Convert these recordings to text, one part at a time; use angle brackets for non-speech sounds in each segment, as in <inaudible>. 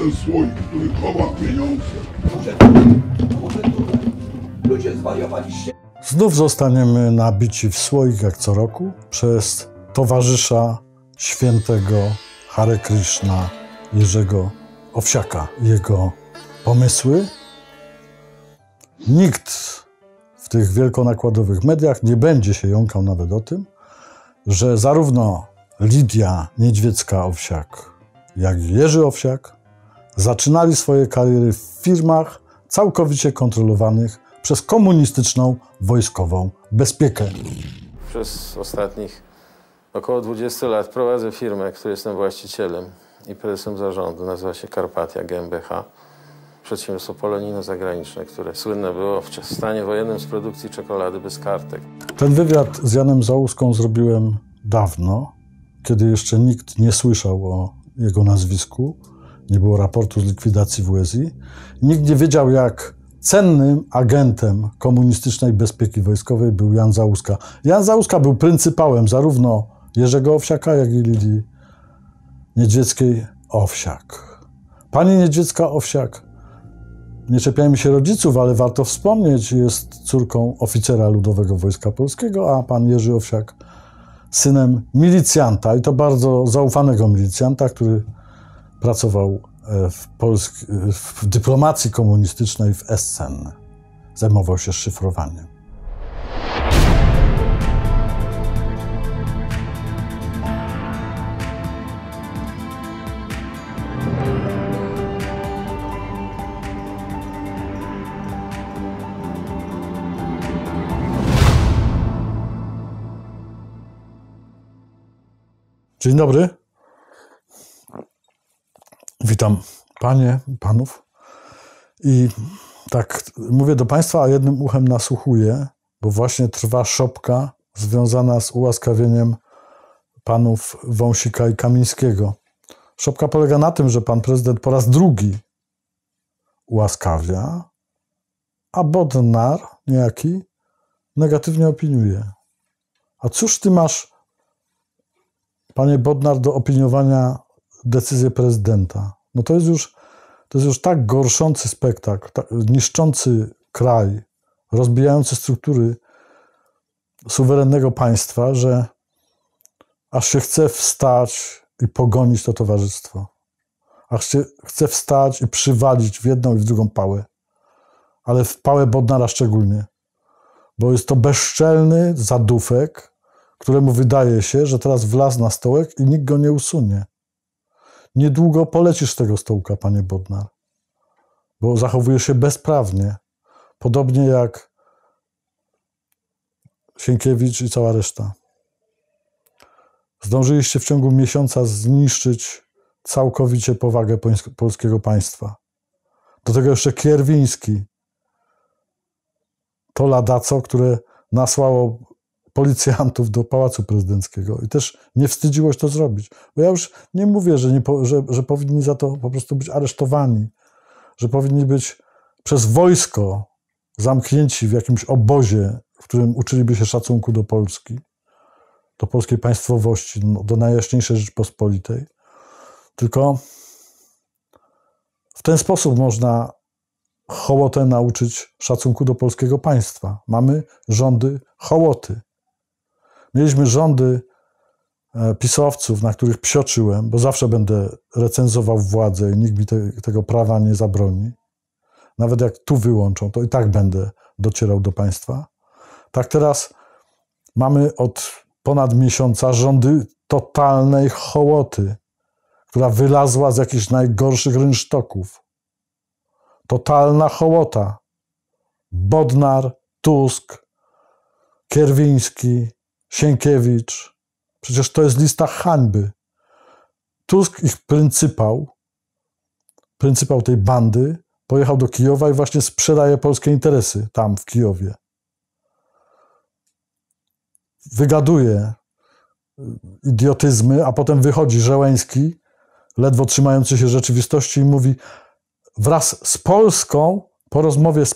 ten słoik, który chowa pieniądze. Może może Ludzie zwariowaliście. Znów zostaniemy nabici w słoik jak co roku przez towarzysza świętego Hare Krishna Jerzego Owsiaka. Jego pomysły. Nikt w tych wielkonakładowych mediach nie będzie się jąkał nawet o tym, że zarówno Lidia Niedźwiecka-Owsiak, jak i Jerzy Owsiak zaczynali swoje kariery w firmach całkowicie kontrolowanych przez komunistyczną wojskową bezpiekę. Przez ostatnich około 20 lat prowadzę firmę, której jestem właścicielem i prezesem zarządu. Nazywa się Karpatia GmbH. Przedsiębiorstwo polonino-zagraniczne, które słynne było w stanie wojennym z produkcji czekolady bez kartek. Ten wywiad z Janem Załuską zrobiłem dawno, kiedy jeszcze nikt nie słyszał o jego nazwisku nie było raportu z likwidacji WSI. Nikt nie wiedział, jak cennym agentem komunistycznej bezpieki wojskowej był Jan Załuska. Jan Załuska był pryncypałem zarówno Jerzego Owsiaka, jak i Lidii Niedźwieckiej Owsiak. Pani Niedźwiecka Owsiak, nie czepiajmy się rodziców, ale warto wspomnieć, jest córką oficera Ludowego Wojska Polskiego, a pan Jerzy Owsiak synem milicjanta i to bardzo zaufanego milicjanta, który pracował E, w, Polsk e, w dyplomacji komunistycznej w Essen. Zajmował się szyfrowaniem. Dzień dobry. Witam panie, panów. I tak mówię do państwa, a jednym uchem nasłuchuję, bo właśnie trwa szopka związana z ułaskawieniem panów Wąsika i Kamińskiego. Szopka polega na tym, że pan prezydent po raz drugi ułaskawia, a Bodnar niejaki negatywnie opiniuje. A cóż ty masz, panie Bodnar, do opiniowania decyzję prezydenta. No to jest już, to jest już tak gorszący spektakl, tak, niszczący kraj, rozbijający struktury suwerennego państwa, że aż się chce wstać i pogonić to towarzystwo. Aż się chce wstać i przywalić w jedną i w drugą pałę. Ale w pałę Bodnara szczególnie. Bo jest to bezczelny zadufek, któremu wydaje się, że teraz wlazł na stołek i nikt go nie usunie niedługo polecisz z tego stołka, panie Bodnar, bo zachowujesz się bezprawnie. Podobnie jak Sienkiewicz i cała reszta. Zdążyliście w ciągu miesiąca zniszczyć całkowicie powagę polskiego państwa. Do tego jeszcze Kierwiński, to ladaco, które nasłało policjantów do Pałacu Prezydenckiego i też nie wstydziło się to zrobić. Bo ja już nie mówię, że, nie, że, że powinni za to po prostu być aresztowani, że powinni być przez wojsko zamknięci w jakimś obozie, w którym uczyliby się szacunku do Polski, do polskiej państwowości, no, do Najjaśniejszej Rzeczypospolitej. Tylko w ten sposób można hołotę nauczyć szacunku do polskiego państwa. Mamy rządy hołoty. Mieliśmy rządy e, pisowców, na których psioczyłem, bo zawsze będę recenzował władzę i nikt mi te, tego prawa nie zabroni. Nawet jak tu wyłączą, to i tak będę docierał do państwa. Tak teraz mamy od ponad miesiąca rządy totalnej hołoty, która wylazła z jakichś najgorszych rynsztoków. Totalna hołota. Bodnar, Tusk, Kierwiński, Sienkiewicz. Przecież to jest lista hańby. Tusk, ich pryncypał, pryncypał tej bandy, pojechał do Kijowa i właśnie sprzedaje polskie interesy tam w Kijowie. Wygaduje y, idiotyzmy, a potem wychodzi Żeleński, ledwo trzymający się rzeczywistości i mówi wraz z Polską po rozmowie z,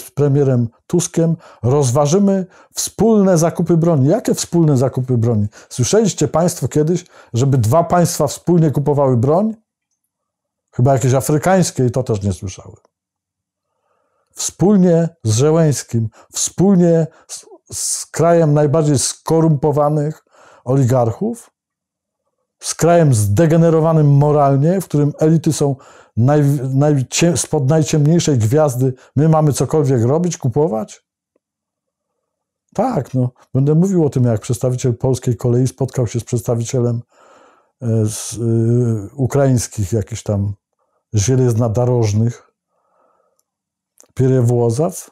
z, premierem Tuskiem rozważymy wspólne zakupy broni. Jakie wspólne zakupy broni? Słyszeliście Państwo kiedyś, żeby dwa państwa wspólnie kupowały broń? Chyba jakieś afrykańskie i to też nie słyszały. Wspólnie z Żeleńskim, wspólnie z, z krajem najbardziej skorumpowanych oligarchów? z krajem zdegenerowanym moralnie, w którym elity są naj, najciem, spod najciemniejszej gwiazdy. My mamy cokolwiek robić, kupować? Tak, no. Będę mówił o tym, jak przedstawiciel polskiej kolei spotkał się z przedstawicielem e, z, y, ukraińskich jakichś tam żelieznadarożnych pierewłozaw.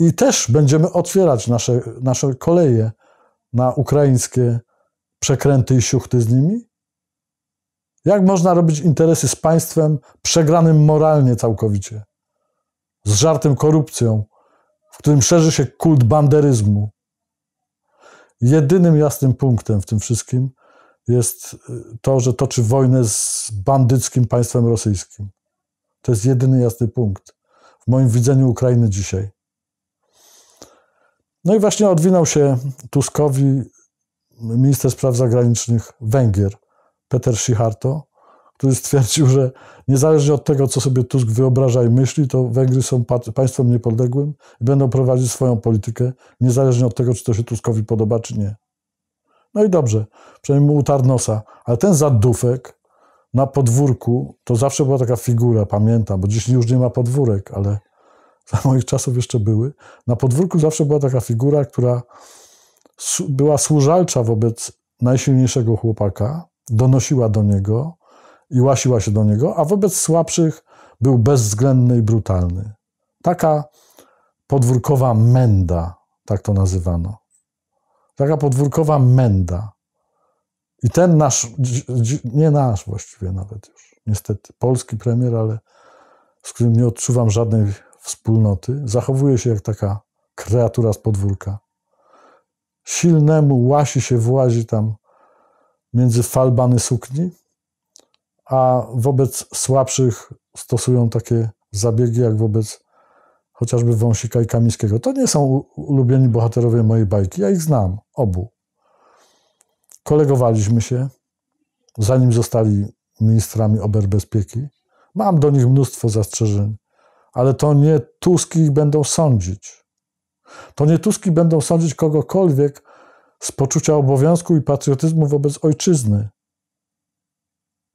I też będziemy otwierać nasze, nasze koleje na ukraińskie przekręty i siuchty z nimi? Jak można robić interesy z państwem przegranym moralnie całkowicie, z żartem korupcją, w którym szerzy się kult banderyzmu? Jedynym jasnym punktem w tym wszystkim jest y, to, że toczy wojnę z bandyckim państwem rosyjskim. To jest jedyny jasny punkt w moim widzeniu Ukrainy dzisiaj. No i właśnie odwinął się Tuskowi minister spraw zagranicznych Węgier, Peter Schicharto, który stwierdził, że niezależnie od tego, co sobie Tusk wyobraża i myśli, to Węgry są państwem niepodległym i będą prowadzić swoją politykę, niezależnie od tego, czy to się Tuskowi podoba, czy nie. No i dobrze, przynajmniej mu utarł nosa. Ale ten zadufek na podwórku, to zawsze była taka figura, pamiętam, bo dziś już nie ma podwórek, ale <laughs> za moich czasów jeszcze były. Na podwórku zawsze była taka figura, która była służalcza wobec najsilniejszego chłopaka, donosiła do niego i łasiła się do niego, a wobec słabszych był bezwzględny i brutalny. Taka podwórkowa menda, tak to nazywano. Taka podwórkowa menda. I ten nasz, nie nasz właściwie nawet już, niestety, polski premier, ale z którym nie odczuwam żadnej wspólnoty, zachowuje się jak taka kreatura z podwórka silnemu łasi się włazi tam między falbany sukni, a wobec słabszych stosują takie zabiegi jak wobec chociażby wąsika i Kamińskiego. To nie są ulubieni bohaterowie mojej bajki, ja ich znam, obu. Kolegowaliśmy się, zanim zostali ministrami oberbezpieki. Mam do nich mnóstwo zastrzeżeń, ale to nie Tusk ich będą sądzić. To nie Tuski będą sądzić kogokolwiek z poczucia obowiązku i patriotyzmu wobec ojczyzny.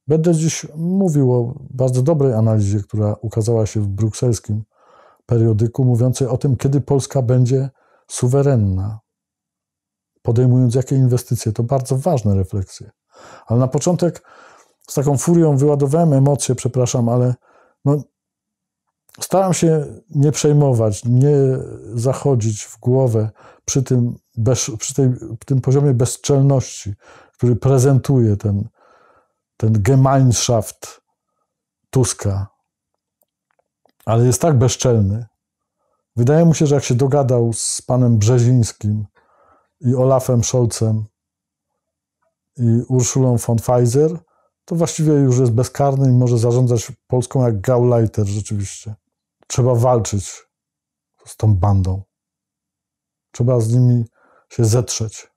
Będę dziś mówił o bardzo dobrej analizie, która ukazała się w brukselskim periodyku, mówiącej o tym, kiedy Polska będzie suwerenna. Podejmując jakie inwestycje, to bardzo ważne refleksje. Ale na początek z taką furią wyładowałem emocje, przepraszam, ale no, Staram się nie przejmować, nie zachodzić w głowę przy tym, bez, przy tej, tym poziomie bezczelności, który prezentuje ten, ten Gemeinschaft Tuska. Ale jest tak bezczelny. Wydaje mu się, że jak się dogadał z panem Brzezińskim i Olafem Scholzem i Urszulą von Pfizer, to właściwie już jest bezkarny i może zarządzać Polską jak Gauleiter rzeczywiście. Trzeba walczyć z tą bandą. Trzeba z nimi się zetrzeć.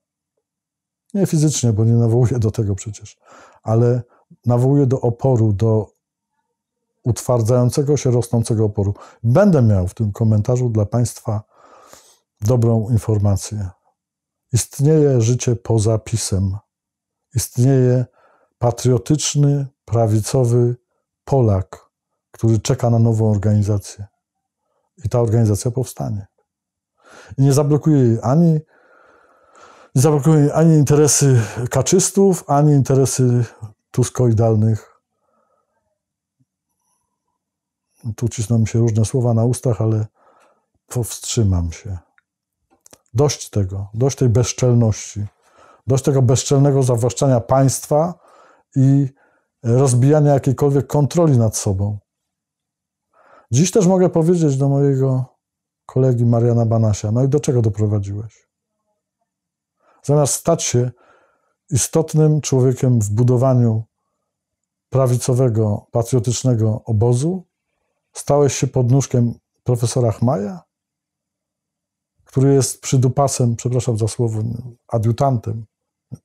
Nie fizycznie, bo nie nawołuję do tego przecież, ale nawołuję do oporu, do utwardzającego się, rosnącego oporu. Będę miał w tym komentarzu dla Państwa dobrą informację. Istnieje życie poza pisem. Istnieje patriotyczny, prawicowy Polak który czeka na nową organizację. I ta organizacja powstanie. I nie zablokuje ani, nie zablokuje ani interesy kaczystów, ani interesy tuskoidalnych. Tu cisną mi się różne słowa na ustach, ale powstrzymam się. Dość tego, dość tej bezczelności, dość tego bezczelnego zawłaszczania państwa i rozbijania jakiejkolwiek kontroli nad sobą. Dziś też mogę powiedzieć do mojego kolegi Mariana Banasia, no i do czego doprowadziłeś? Zamiast stać się istotnym człowiekiem w budowaniu prawicowego, patriotycznego obozu, stałeś się podnóżkiem profesora Chmaja, który jest przydupasem, przepraszam za słowo, adiutantem,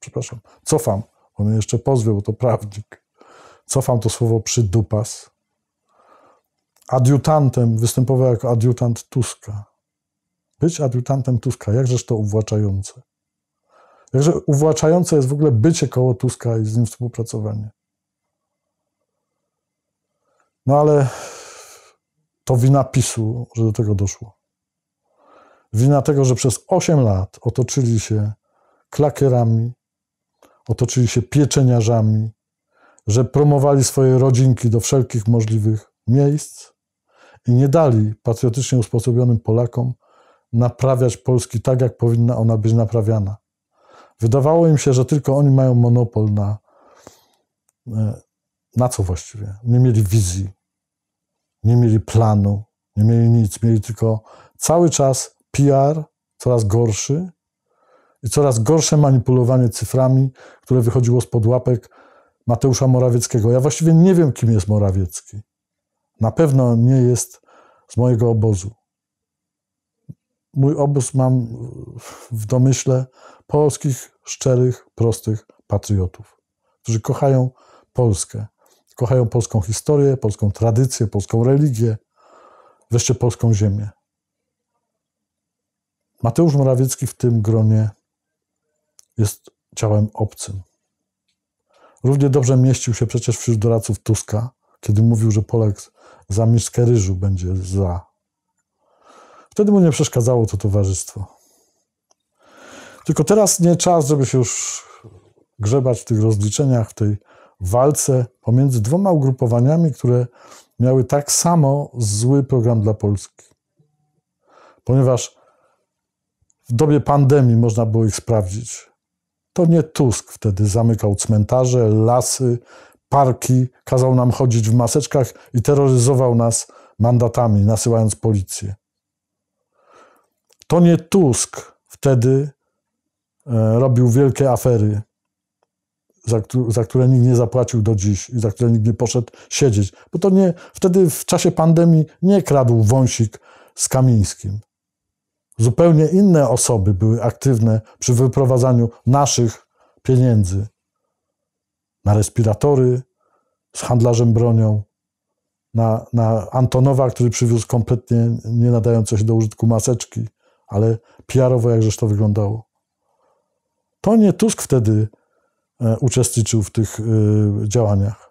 przepraszam, cofam, on jeszcze pozwie, bo to prawnik, cofam to słowo przydupas, adiutantem, występował jako adiutant Tuska. Być adiutantem Tuska, jakżeż to uwłaczające. Jakże uwłaczające jest w ogóle bycie koło Tuska i z nim współpracowanie. No ale to wina PiSu, że do tego doszło. Wina tego, że przez 8 lat otoczyli się klakierami, otoczyli się pieczeniarzami, że promowali swoje rodzinki do wszelkich możliwych miejsc, i nie dali patriotycznie usposobionym Polakom naprawiać Polski tak, jak powinna ona być naprawiana. Wydawało im się, że tylko oni mają monopol na, e, na co właściwie. Nie mieli wizji, nie mieli planu, nie mieli nic. Mieli tylko cały czas PR coraz gorszy i coraz gorsze manipulowanie cyframi, które wychodziło z łapek Mateusza Morawieckiego. Ja właściwie nie wiem, kim jest Morawiecki. Na pewno nie jest z mojego obozu. Mój obóz mam w domyśle polskich, szczerych, prostych patriotów, którzy kochają Polskę. Kochają polską historię, polską tradycję, polską religię, wreszcie polską ziemię. Mateusz Morawiecki w tym gronie jest ciałem obcym. Równie dobrze mieścił się przecież wśród doradców Tuska, kiedy mówił, że Polak za miszkę ryżu będzie za. Wtedy mu nie przeszkadzało to towarzystwo. Tylko teraz nie czas, żeby się już grzebać w tych rozliczeniach, w tej walce pomiędzy dwoma ugrupowaniami, które miały tak samo zły program dla Polski. Ponieważ w dobie pandemii można było ich sprawdzić. To nie Tusk wtedy zamykał cmentarze, lasy, parki, kazał nam chodzić w maseczkach i terroryzował nas mandatami, nasyłając policję. To nie Tusk wtedy e, robił wielkie afery, za, za, które nikt nie zapłacił do dziś i za które nikt nie poszedł siedzieć. Bo to nie, wtedy w czasie pandemii nie kradł wąsik z Kamińskim. Zupełnie inne osoby były aktywne przy wyprowadzaniu naszych pieniędzy na respiratory z handlarzem bronią, na, na Antonowa, który przywiózł kompletnie nie nadające się do użytku maseczki, ale PR-owo jakżeż to wyglądało. To nie Tusk wtedy e, uczestniczył w tych e, działaniach,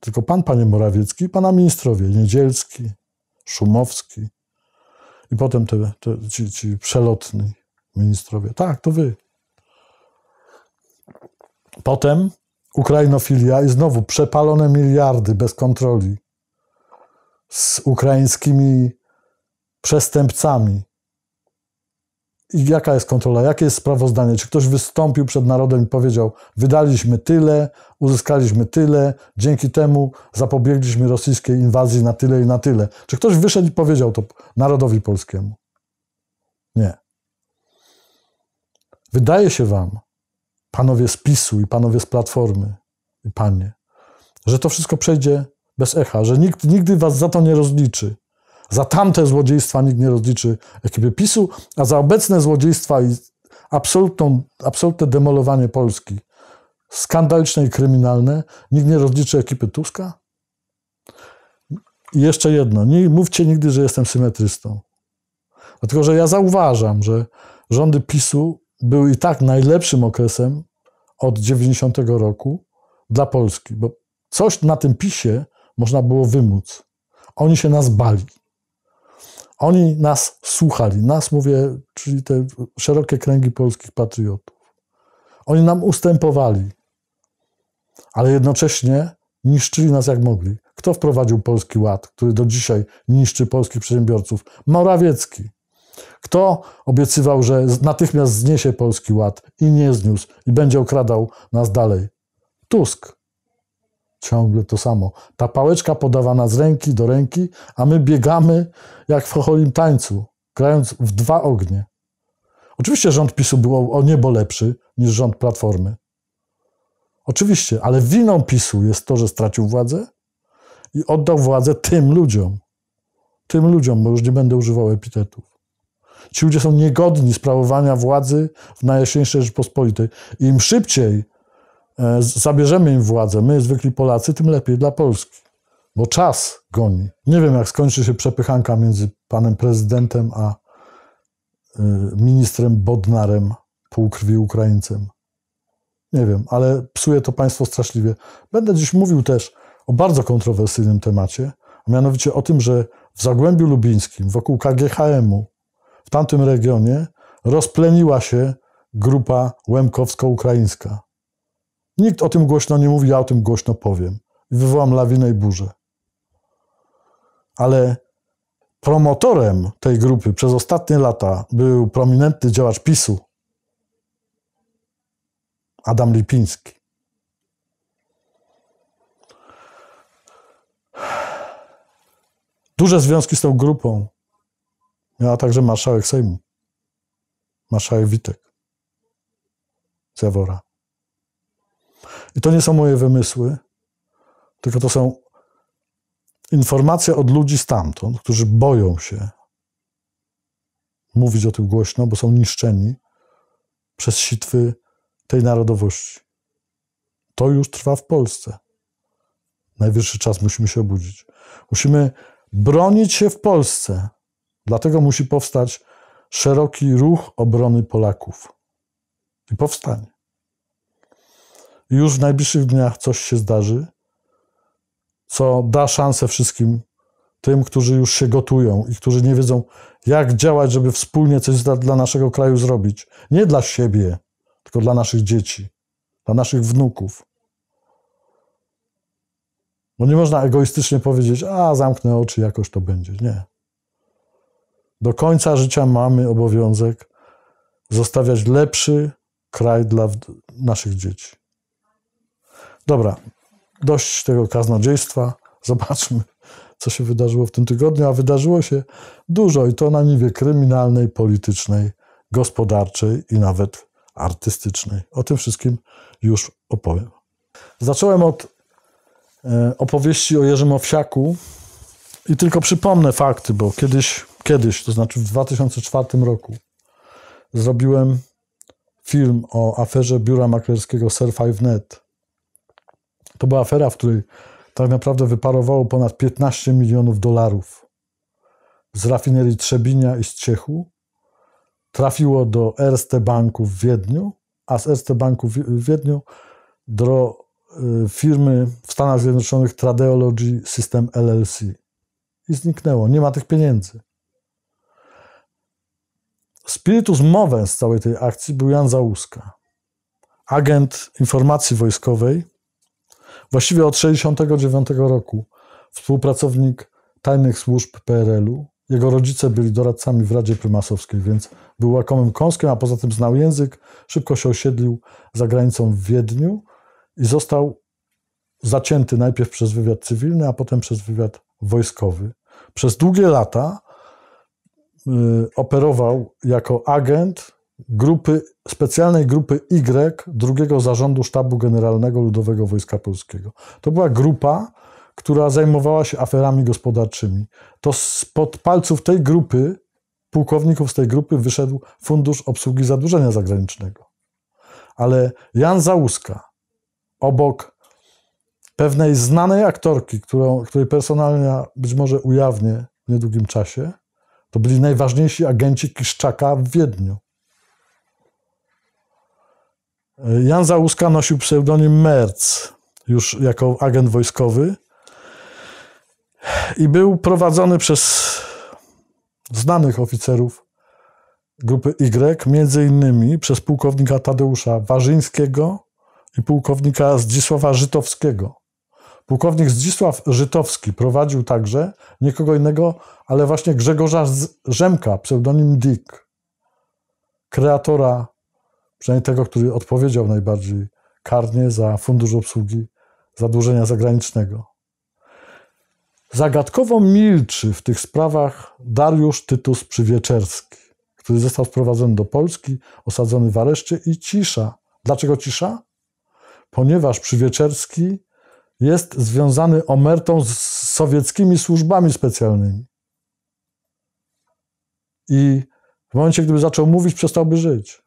tylko pan, panie Morawiecki, pana ministrowie Niedzielski, Szumowski i potem te, te, ci, ci przelotni ministrowie. Tak, to wy. Potem ukrainofilia i znowu przepalone miliardy bez kontroli z ukraińskimi przestępcami. I jaka jest kontrola? Jakie jest sprawozdanie? Czy ktoś wystąpił przed narodem i powiedział: Wydaliśmy tyle, uzyskaliśmy tyle, dzięki temu zapobiegliśmy rosyjskiej inwazji na tyle i na tyle? Czy ktoś wyszedł i powiedział to narodowi polskiemu? Nie. Wydaje się Wam, panowie z PiSu i panowie z Platformy, i panie, że to wszystko przejdzie bez echa, że nikt nigdy was za to nie rozliczy. Za tamte złodziejstwa nikt nie rozliczy ekipy PiSu, a za obecne złodziejstwa i absolutną, absolutne demolowanie Polski, skandaliczne i kryminalne, nikt nie rozliczy ekipy Tuska? I jeszcze jedno, nie mówcie nigdy, że jestem symetrystą. Dlatego, że ja zauważam, że rządy PiSu były i tak najlepszym okresem od 90 roku dla Polski, bo coś na tym pisie można było wymóc. Oni się nas bali. Oni nas słuchali. Nas, mówię, czyli te szerokie kręgi polskich patriotów. Oni nam ustępowali, ale jednocześnie niszczyli nas jak mogli. Kto wprowadził Polski Ład, który do dzisiaj niszczy polskich przedsiębiorców? Morawiecki. Kto obiecywał, że natychmiast zniesie polski ład i nie zniósł i będzie okradał nas dalej? Tusk. Ciągle to samo. Ta pałeczka podawana z ręki do ręki, a my biegamy jak w chocholim tańcu, grając w dwa ognie. Oczywiście rząd PiSu był o niebo lepszy niż rząd Platformy. Oczywiście, ale winą PiSu jest to, że stracił władzę i oddał władzę tym ludziom. Tym ludziom, bo już nie będę używał epitetów. Ci ludzie są niegodni sprawowania władzy w Najjaśniejszej I Im szybciej e, zabierzemy im władzę, my, zwykli Polacy, tym lepiej dla Polski. Bo czas goni. Nie wiem, jak skończy się przepychanka między panem prezydentem a e, ministrem Bodnarem, półkrwi Ukraińcem. Nie wiem, ale psuje to państwo straszliwie. Będę dziś mówił też o bardzo kontrowersyjnym temacie, a mianowicie o tym, że w Zagłębiu Lubińskim, wokół KGHM-u, w tamtym regionie rozpleniła się grupa łemkowsko-ukraińska. Nikt o tym głośno nie mówi, ja o tym głośno powiem. I wywołam lawinę i burzę. Ale promotorem tej grupy przez ostatnie lata był prominentny działacz PiSu Adam Lipiński. Duże związki z tą grupą Miała także marszałek Sejmu, marszałek Witek z Jawora. I to nie są moje wymysły, tylko to są informacje od ludzi stamtąd, którzy boją się mówić o tym głośno, bo są niszczeni przez sitwy tej narodowości. To już trwa w Polsce. Najwyższy czas musimy się obudzić. Musimy bronić się w Polsce Dlatego musi powstać szeroki ruch obrony Polaków. I powstanie. I już w najbliższych dniach coś się zdarzy, co da szansę wszystkim tym, którzy już się gotują i którzy nie wiedzą, jak działać, żeby wspólnie coś dla naszego kraju zrobić. Nie dla siebie, tylko dla naszych dzieci, dla naszych wnuków. Bo no nie można egoistycznie powiedzieć, a zamknę oczy, jakoś to będzie. Nie. Do końca życia mamy obowiązek zostawiać lepszy kraj dla naszych dzieci. Dobra, dość tego kaznodziejstwa. <laughs> Zobaczmy, co się wydarzyło w tym tygodniu, a wydarzyło się dużo i to na niwie kryminalnej, politycznej, gospodarczej i nawet artystycznej. O tym wszystkim już opowiem. Zacząłem od e, opowieści o Jerzym Owsiaku i tylko przypomnę fakty, bo kiedyś kiedyś, to znaczy w 2004 roku, zrobiłem film o aferze biura maklerskiego Surf5Net. To była afera, w której tak naprawdę wyparowało ponad 15 milionów dolarów z rafinerii Trzebinia i z Ciechu. Trafiło do Erste Banku w Wiedniu, a z Erste Banku w Wiedniu do y, firmy w Stanach Zjednoczonych Tradeology System LLC. I zniknęło. Nie ma tych pieniędzy. Spiritus mowę z całej tej akcji był Jan Załuska, agent informacji wojskowej, właściwie od 1969 roku współpracownik tajnych służb PRL-u. Jego rodzice byli doradcami w Radzie Prymasowskiej, więc był łakomym kąskiem, a poza tym znał język. Szybko się osiedlił za granicą w Wiedniu i został zacięty najpierw przez wywiad cywilny, a potem przez wywiad wojskowy. Przez długie lata Y, operował jako agent grupy, specjalnej grupy Y drugiego zarządu Sztabu Generalnego Ludowego Wojska Polskiego. To była grupa, która zajmowała się aferami gospodarczymi. To spod palców tej grupy, pułkowników z tej grupy, wyszedł Fundusz Obsługi Zadłużenia Zagranicznego. Ale Jan Załuska, obok pewnej znanej aktorki, którą, której personalnie być może ujawnię w niedługim czasie, to byli najważniejsi agenci Kiszczaka w Wiedniu. Jan Załuska nosił pseudonim Merc, już jako agent wojskowy i był prowadzony przez znanych oficerów grupy Y, między innymi przez pułkownika Tadeusza Warzyńskiego i pułkownika Zdzisława Żytowskiego. Pułkownik Zdzisław Żytowski prowadził także niekogo innego, ale właśnie Grzegorza Rzemka, pseudonim Dick, kreatora, przynajmniej tego, który odpowiedział najbardziej karnie za Fundusz Obsługi Zadłużenia Zagranicznego. Zagadkowo milczy w tych sprawach Dariusz Tytus Przywieczerski, który został sprowadzony do Polski, osadzony w areszcie i cisza. Dlaczego cisza? Ponieważ Przywieczerski jest związany omertą z sowieckimi służbami specjalnymi. I w momencie, gdyby zaczął mówić, przestałby żyć.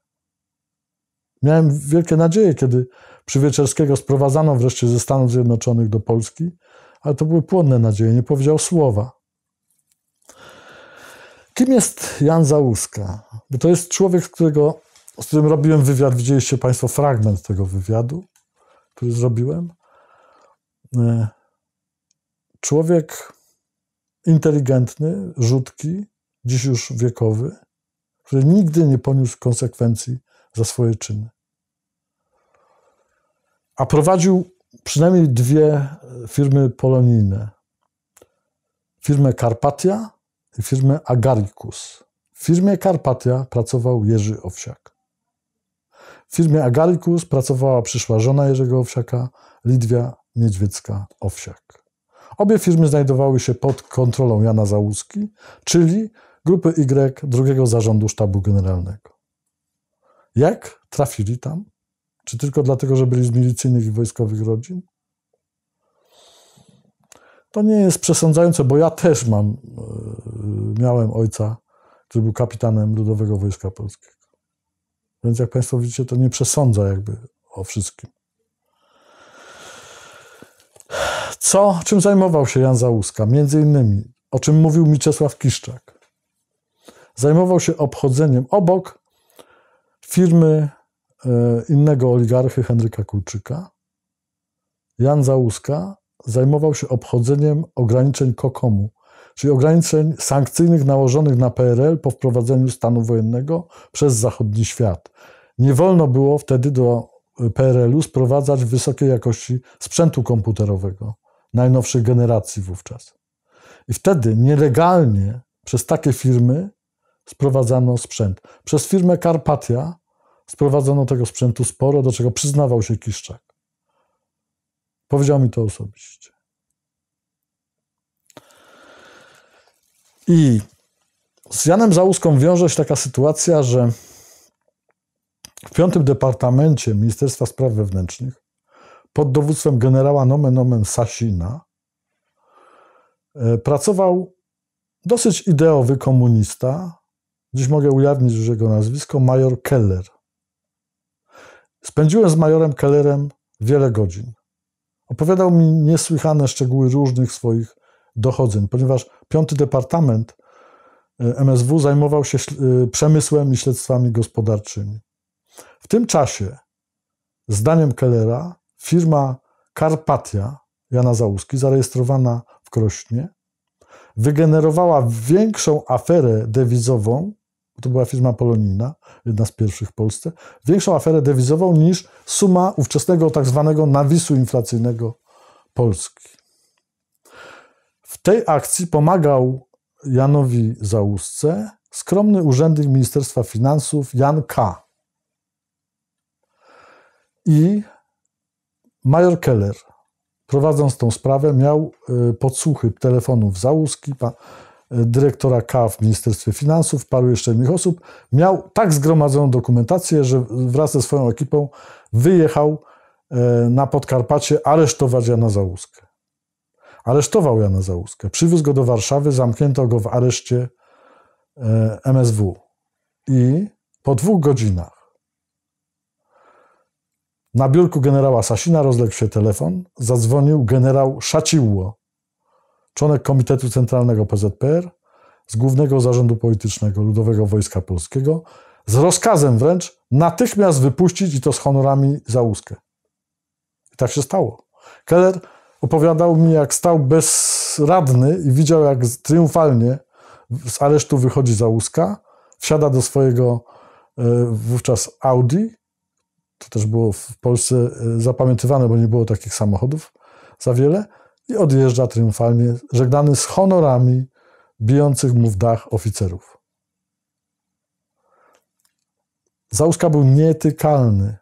Miałem wielkie nadzieje, kiedy Przywieczerskiego sprowadzano wreszcie ze Stanów Zjednoczonych do Polski, ale to były płonne nadzieje, nie powiedział słowa. Kim jest Jan Załuska? Bo to jest człowiek, z, którego, z którym robiłem wywiad, widzieliście Państwo fragment tego wywiadu, który zrobiłem. E, człowiek inteligentny, rzutki, dziś już wiekowy, który nigdy nie poniósł konsekwencji za swoje czyny. A prowadził przynajmniej dwie firmy polonijne. Firmę Karpatia i firmę Agaricus. W firmie Karpatia pracował Jerzy Owsiak. W firmie Agaricus pracowała przyszła żona Jerzego Owsiaka, Lidwia Niedźwiecka Owsiak. Obie firmy znajdowały się pod kontrolą Jana Załuski, czyli grupy Y drugiego zarządu sztabu generalnego. Jak trafili tam? Czy tylko dlatego, że byli z milicyjnych i wojskowych rodzin? To nie jest przesądzające, bo ja też mam, e, miałem ojca, który był kapitanem Ludowego Wojska Polskiego. Więc jak Państwo widzicie, to nie przesądza jakby o wszystkim. Co, czym zajmował się Jan Załuska? Między innymi, o czym mówił Mieczysław Kiszczak. Zajmował się obchodzeniem obok firmy e, innego oligarchy Henryka Kulczyka. Jan Załuska zajmował się obchodzeniem ograniczeń Kokomu, czyli ograniczeń sankcyjnych nałożonych na PRL po wprowadzeniu stanu wojennego przez zachodni świat. Nie wolno było wtedy do e, PRL-u sprowadzać wysokiej jakości sprzętu komputerowego najnowszych generacji wówczas. I wtedy nielegalnie przez takie firmy sprowadzano sprzęt. Przez firmę Karpatia sprowadzono tego sprzętu sporo, do czego przyznawał się Kiszczak. Powiedział mi to osobiście. I z Janem Załuską wiąże się taka sytuacja, że w piątym departamencie Ministerstwa Spraw Wewnętrznych pod dowództwem generała Nomen Omen Sasina e, pracował dosyć ideowy komunista, dziś mogę ujawnić już jego nazwisko, major Keller. Spędziłem z majorem Kellerem wiele godzin. Opowiadał mi niesłychane szczegóły różnych swoich dochodzeń, ponieważ piąty departament e, MSW zajmował się e, przemysłem i śledztwami gospodarczymi. W tym czasie, zdaniem Kellera, firma Karpatia Jana Załuski, zarejestrowana w Krośnie, wygenerowała większą aferę dewizową, to była firma polonijna, jedna z pierwszych w Polsce, większą aferę dewizową niż suma ówczesnego tak zwanego nawisu inflacyjnego Polski. W tej akcji pomagał Janowi Załusce skromny urzędnik Ministerstwa Finansów Jan K. I Major Keller, prowadząc tą sprawę, miał y, podsłuchy telefonów Załuski, y, dyrektora K w Ministerstwie Finansów, paru jeszcze innych osób. Miał tak zgromadzoną dokumentację, że wraz ze swoją ekipą wyjechał y, na Podkarpacie aresztować Jana Załuskę. Aresztował Jana Załuskę, przywiózł go do Warszawy, zamknięto go w areszcie MSW. I po dwóch godzinach na biurku generała Sasina rozległ się telefon. Zadzwonił generał Szaciło, członek Komitetu Centralnego PZPR z Głównego Zarządu Politycznego Ludowego Wojska Polskiego z rozkazem wręcz natychmiast wypuścić i to z honorami za łuskę. I tak się stało. Keller opowiadał mi, jak stał bezradny i widział, jak triumfalnie z aresztu wychodzi za łuska, wsiada do swojego e, wówczas Audi to też było w Polsce e, zapamiętywane, bo nie było takich samochodów za wiele, i odjeżdża triumfalnie, żegnany z honorami bijących mu w dach oficerów. Załuska był nietykalny.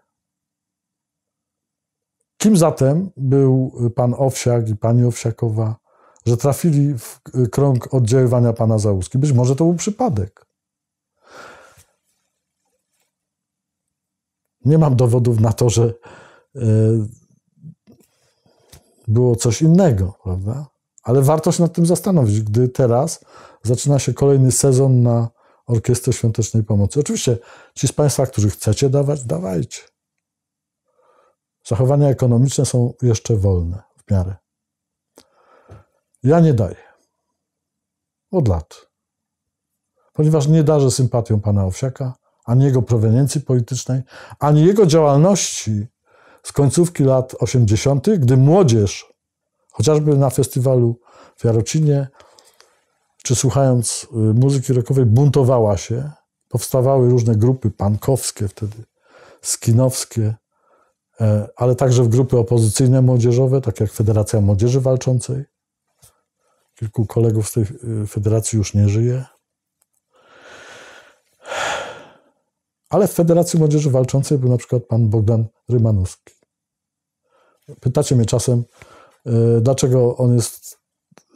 Kim zatem był pan Owsiak i pani Owsiakowa, że trafili w e, krąg oddziaływania pana Załuski? Być może to był przypadek. nie mam dowodów na to, że e, było coś innego, prawda? Ale warto się nad tym zastanowić, gdy teraz zaczyna się kolejny sezon na Orkiestrę Świątecznej Pomocy. Oczywiście ci z Państwa, którzy chcecie dawać, dawajcie. Zachowania ekonomiczne są jeszcze wolne w miarę. Ja nie daję. Od lat. Ponieważ nie darzę sympatią pana Owsiaka, ani jego proweniencji politycznej, ani jego działalności z końcówki lat 80., gdy młodzież, chociażby na festiwalu w Jarocinie, czy słuchając y, muzyki rockowej, buntowała się. Powstawały różne grupy pankowskie wtedy, skinowskie, e, ale także w grupy opozycyjne młodzieżowe, tak jak Federacja Młodzieży Walczącej. Kilku kolegów z tej y, federacji już nie żyje. Ale w Federacji Młodzieży Walczącej był na przykład pan Bogdan Rymanowski. Pytacie mnie czasem, e, dlaczego on jest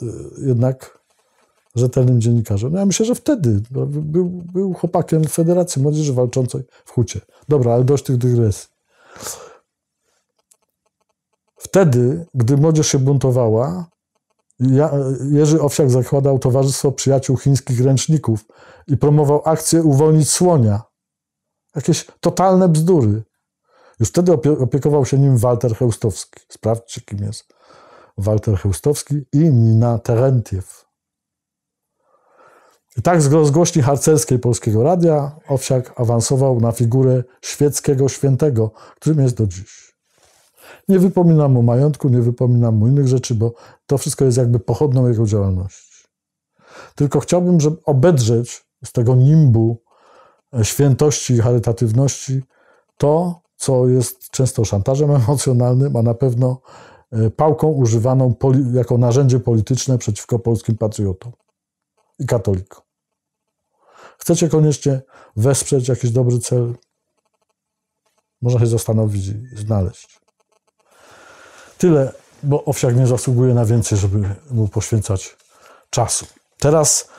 e, jednak rzetelnym dziennikarzem. No ja myślę, że wtedy był, był chłopakiem Federacji Młodzieży Walczącej w Hucie. Dobra, ale dość tych dygresji. Wtedy, gdy młodzież się buntowała, Jerzy Owsiak zakładał Towarzystwo Przyjaciół Chińskich Ręczników i promował akcję Uwolnić Słonia. Jakieś totalne bzdury. Już wtedy opiekował się nim Walter Heustowski. Sprawdźcie, kim jest Walter Heustowski i Nina Terentiew. I tak z rozgłośni harcerskiej Polskiego Radia Owsiak awansował na figurę świeckiego świętego, którym jest do dziś. Nie wypominam mu majątku, nie wypominam mu innych rzeczy, bo to wszystko jest jakby pochodną jego działalności. Tylko chciałbym żeby obedrzeć z tego nimbu świętości i charytatywności to, co jest często szantażem <laughs> emocjonalnym, a na pewno e, pałką używaną jako narzędzie polityczne przeciwko polskim patriotom i katolikom. Chcecie koniecznie wesprzeć jakiś dobry cel? Można się zastanowić i znaleźć. Tyle, bo owsiak nie zasługuje na więcej, żeby mu poświęcać czasu. Teraz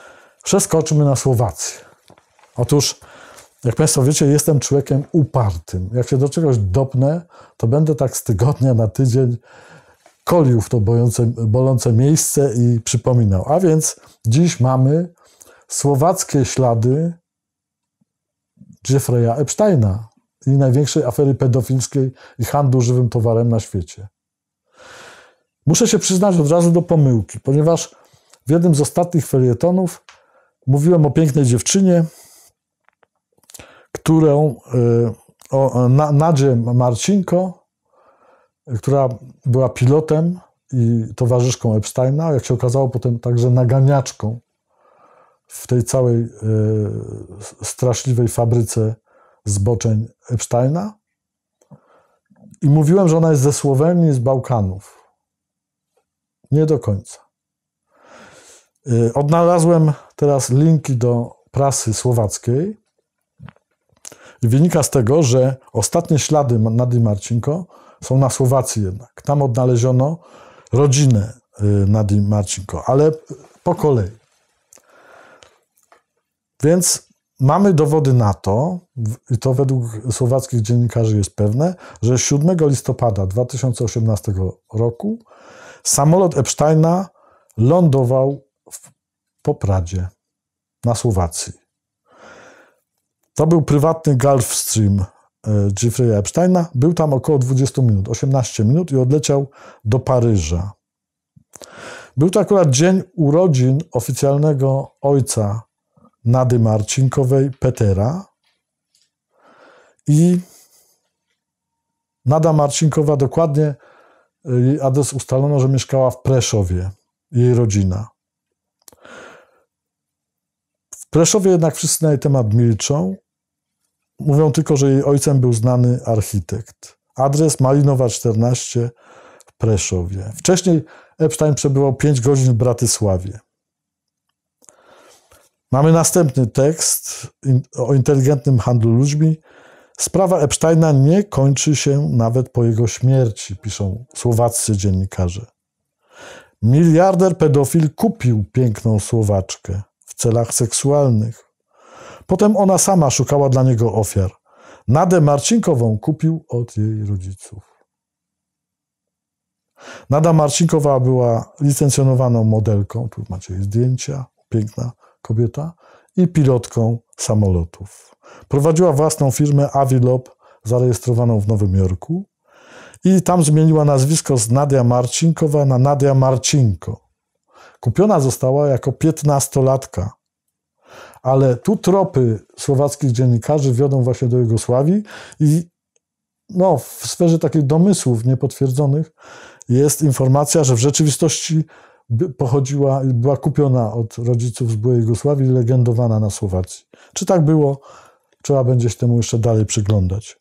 przeskoczmy na Słowację. Otóż jak Państwo wiecie, jestem człowiekiem upartym. Jak się do czegoś dopnę, to będę tak z tygodnia na tydzień kolił w to bolące, bolące miejsce i przypominał. A więc dziś mamy słowackie ślady Jeffreya Epsteina i największej afery pedofilskiej i handlu żywym towarem na świecie. Muszę się przyznać od razu do pomyłki, ponieważ w jednym z ostatnich felietonów mówiłem o pięknej dziewczynie, którą y, o, na, Nadzie Marcinko, która była pilotem i towarzyszką Epsteina, jak się okazało potem także naganiaczką w tej całej y, straszliwej fabryce zboczeń Epsteina. I mówiłem, że ona jest ze Słowenii, z Bałkanów. Nie do końca. Y, odnalazłem teraz linki do prasy słowackiej wynika z tego, że ostatnie ślady Nady Marcinko są na Słowacji jednak. Tam odnaleziono rodzinę y, Nady Marcinko, ale po kolei. Więc mamy dowody na to, i to według słowackich dziennikarzy jest pewne, że 7 listopada 2018 roku samolot Epsteina lądował w Popradzie na Słowacji. To był prywatny Gulfstream e, Jeffrey'a Epsteina. Był tam około 20 minut, 18 minut i odleciał do Paryża. Był to akurat dzień urodzin oficjalnego ojca Nady Marcinkowej, Petera. I Nada Marcinkowa dokładnie e, jej adres ustalono, że mieszkała w Preszowie, jej rodzina. W Preszowie jednak wszyscy na jej temat milczą Mówią tylko, że jej ojcem był znany architekt. Adres Malinowa 14 w Preszowie. Wcześniej Epstein przebywał 5 godzin w Bratysławie. Mamy następny tekst o inteligentnym handlu ludźmi. Sprawa Epsteina nie kończy się nawet po jego śmierci, piszą słowaccy dziennikarze. Miliarder pedofil kupił piękną Słowaczkę w celach seksualnych. Potem ona sama szukała dla niego ofiar. Nadę Marcinkową kupił od jej rodziców. Nada Marcinkowa była licencjonowaną modelką, tu macie jej zdjęcia, piękna kobieta, i pilotką samolotów. Prowadziła własną firmę Avilop, zarejestrowaną w Nowym Jorku i tam zmieniła nazwisko z Nadia Marcinkowa na Nadia Marcinko. Kupiona została jako piętnastolatka ale tu tropy słowackich dziennikarzy wiodą właśnie do Jugosławii i no, w sferze takich domysłów niepotwierdzonych jest informacja, że w rzeczywistości pochodziła, była kupiona od rodziców z byłej Jugosławii i legendowana na Słowacji. Czy tak było? Trzeba będzie się temu jeszcze dalej przyglądać.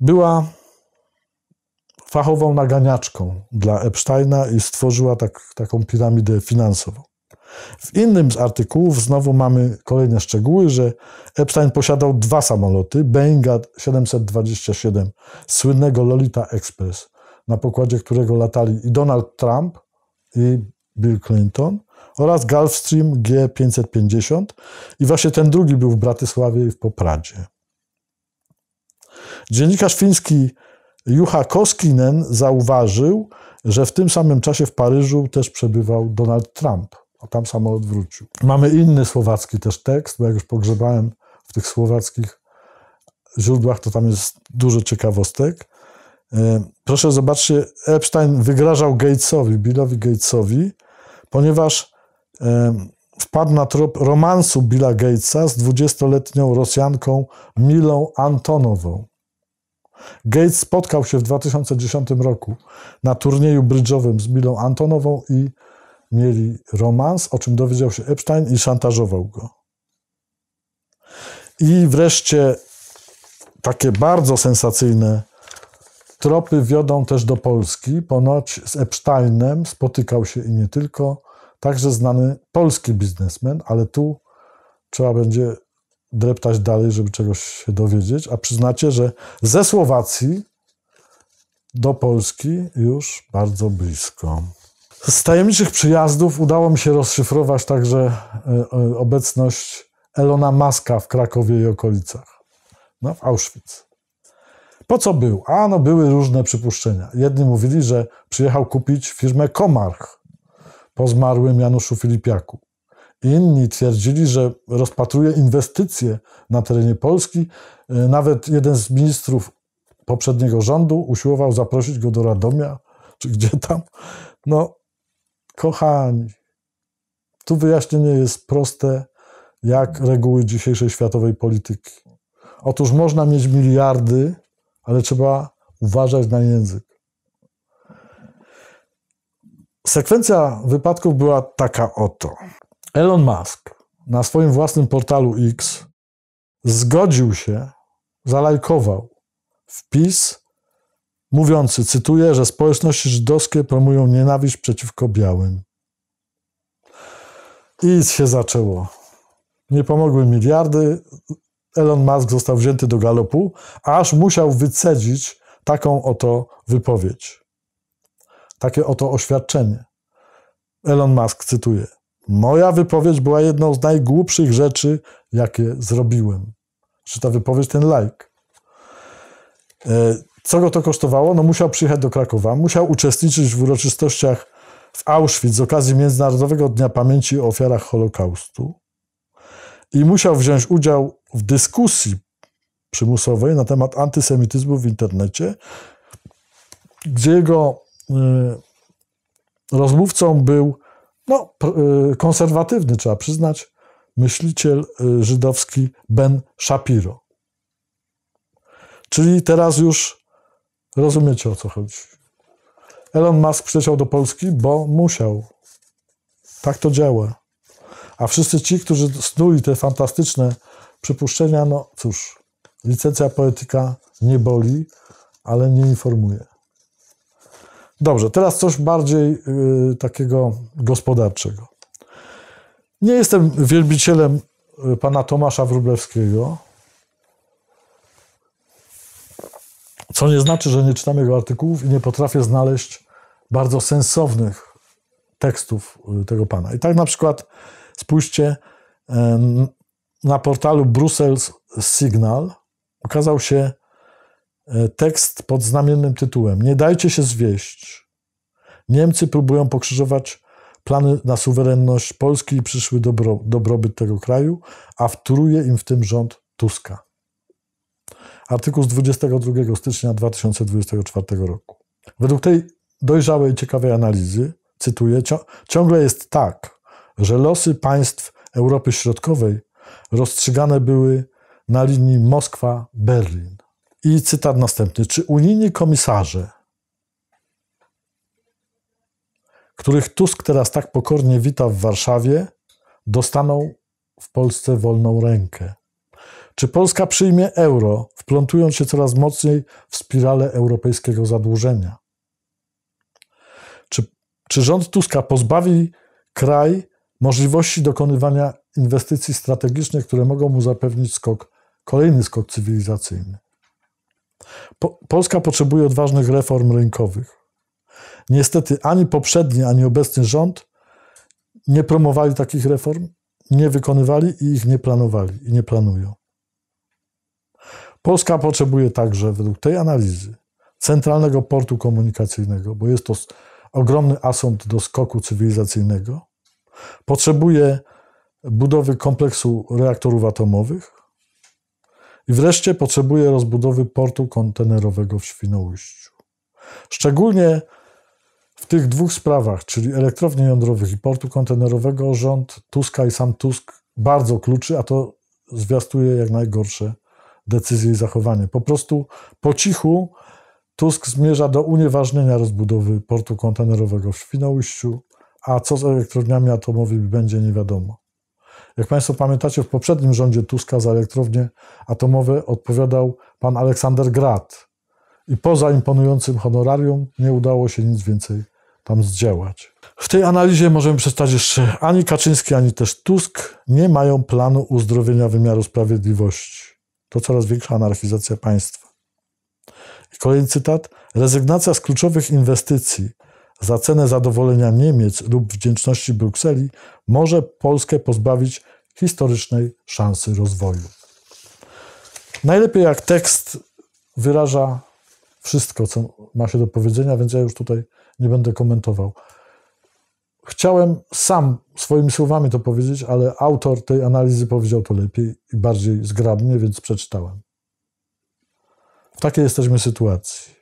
Była fachową naganiaczką dla Epsteina i stworzyła tak, taką piramidę finansową. W innym z artykułów znowu mamy kolejne szczegóły, że Epstein posiadał dwa samoloty, Boeinga 727, słynnego Lolita Express, na pokładzie którego latali i Donald Trump, i Bill Clinton, oraz Gulfstream G550 i właśnie ten drugi był w Bratysławie i w Popradzie. Dziennikarz fiński Juha Koskinen zauważył, że w tym samym czasie w Paryżu też przebywał Donald Trump tam samo odwrócił. Mamy inny słowacki też tekst, bo jak już pogrzebałem w tych słowackich źródłach, to tam jest dużo ciekawostek. E, proszę zobaczcie, Epstein wygrażał Gatesowi, Billowi Gatesowi, ponieważ e, wpadł na trop romansu Billa Gatesa z 20-letnią Rosjanką Milą Antonową. Gates spotkał się w 2010 roku na turnieju brydżowym z Milą Antonową i mieli romans, o czym dowiedział się Epstein i szantażował go. I wreszcie takie bardzo sensacyjne tropy wiodą też do Polski. Ponoć z Epsteinem spotykał się i nie tylko, także znany polski biznesmen, ale tu trzeba będzie dreptać dalej, żeby czegoś się dowiedzieć. A przyznacie, że ze Słowacji do Polski już bardzo blisko. Z tajemniczych przyjazdów udało mi się rozszyfrować także e, e, obecność Elona Maska w Krakowie i okolicach, no, w Auschwitz. Po co był? A no były różne przypuszczenia. Jedni mówili, że przyjechał kupić firmę Komarch po zmarłym Januszu Filipiaku. Inni twierdzili, że rozpatruje inwestycje na terenie Polski. E, nawet jeden z ministrów poprzedniego rządu usiłował zaprosić go do Radomia, czy gdzie tam. No, Kochani, tu wyjaśnienie jest proste, jak reguły dzisiejszej światowej polityki. Otóż można mieć miliardy, ale trzeba uważać na język. Sekwencja wypadków była taka oto. Elon Musk na swoim własnym portalu X zgodził się, zalajkował wpis mówiący, cytuję, że społeczności żydowskie promują nienawiść przeciwko białym. I się zaczęło. Nie pomogły miliardy. Elon Musk został wzięty do galopu, aż musiał wycedzić taką oto wypowiedź. Takie oto oświadczenie. Elon Musk cytuje: Moja wypowiedź była jedną z najgłupszych rzeczy, jakie zrobiłem. Czy ta wypowiedź, ten lajk. Like. E, co go to kosztowało? No musiał przyjechać do Krakowa, musiał uczestniczyć w uroczystościach w Auschwitz z okazji Międzynarodowego Dnia Pamięci o Ofiarach Holokaustu i musiał wziąć udział w dyskusji przymusowej na temat antysemityzmu w internecie, gdzie jego y, rozmówcą był no, y, konserwatywny, trzeba przyznać, myśliciel y, żydowski Ben Shapiro. Czyli teraz już Rozumiecie o co chodzi. Elon Musk przyjechał do Polski, bo musiał. Tak to działa. A wszyscy ci, którzy snuli te fantastyczne przypuszczenia, no cóż, licencja poetyka nie boli, ale nie informuje. Dobrze, teraz coś bardziej y, takiego gospodarczego. Nie jestem wielbicielem y, pana Tomasza Wróblewskiego, Co nie znaczy, że nie czytam jego artykułów i nie potrafię znaleźć bardzo sensownych tekstów y, tego pana. I tak na przykład spójrzcie na portalu Brussels Signal ukazał się e, tekst pod znamiennym tytułem Nie dajcie się zwieść. Niemcy próbują pokrzyżować plany na suwerenność Polski i przyszły dobro, dobrobyt tego kraju, a wtóruje im w tym rząd Tuska. Artykuł z 22 stycznia 2024 roku. Według tej dojrzałej, ciekawej analizy, cytuję, ciągle jest tak, że losy państw Europy Środkowej rozstrzygane były na linii Moskwa-Berlin. I cytat następny. Czy unijni komisarze, których Tusk teraz tak pokornie wita w Warszawie, dostaną w Polsce wolną rękę? Czy Polska przyjmie euro, wplątując się coraz mocniej w spirale europejskiego zadłużenia? Czy, czy rząd Tuska pozbawi kraj możliwości dokonywania inwestycji strategicznych, które mogą mu zapewnić skok, kolejny skok cywilizacyjny? Po, Polska potrzebuje odważnych reform rynkowych. Niestety ani poprzedni, ani obecny rząd nie promowali takich reform, nie wykonywali i ich nie planowali i nie planują. Polska potrzebuje także, według tej analizy, centralnego portu komunikacyjnego, bo jest to ogromny asąd do skoku cywilizacyjnego. Potrzebuje budowy kompleksu reaktorów atomowych i wreszcie potrzebuje rozbudowy portu kontenerowego w Świnoujściu. Szczególnie w tych dwóch sprawach, czyli elektrowni jądrowych i portu kontenerowego, rząd Tuska i sam Tusk bardzo kluczy, a to zwiastuje jak najgorsze decyzje i zachowanie. Po prostu po cichu Tusk zmierza do unieważnienia rozbudowy portu kontenerowego w Świnoujściu, a co z elektrowniami atomowymi będzie nie wiadomo. Jak Państwo pamiętacie, w poprzednim rządzie Tuska za elektrownie atomowe odpowiadał pan Aleksander Grad i poza imponującym honorarium nie udało się nic więcej tam zdziałać. W tej analizie możemy przestać jeszcze ani Kaczyński, ani też Tusk nie mają planu uzdrowienia wymiaru sprawiedliwości to coraz większa anarchizacja państwa. I kolejny cytat. Rezygnacja z kluczowych inwestycji za cenę zadowolenia Niemiec lub wdzięczności Brukseli może Polskę pozbawić historycznej szansy rozwoju. Najlepiej jak tekst wyraża wszystko, co ma się do powiedzenia, więc ja już tutaj nie będę komentował. Chciałem sam swoimi słowami to powiedzieć, ale autor tej analizy powiedział to lepiej i bardziej zgrabnie, więc przeczytałem. W takiej jesteśmy sytuacji.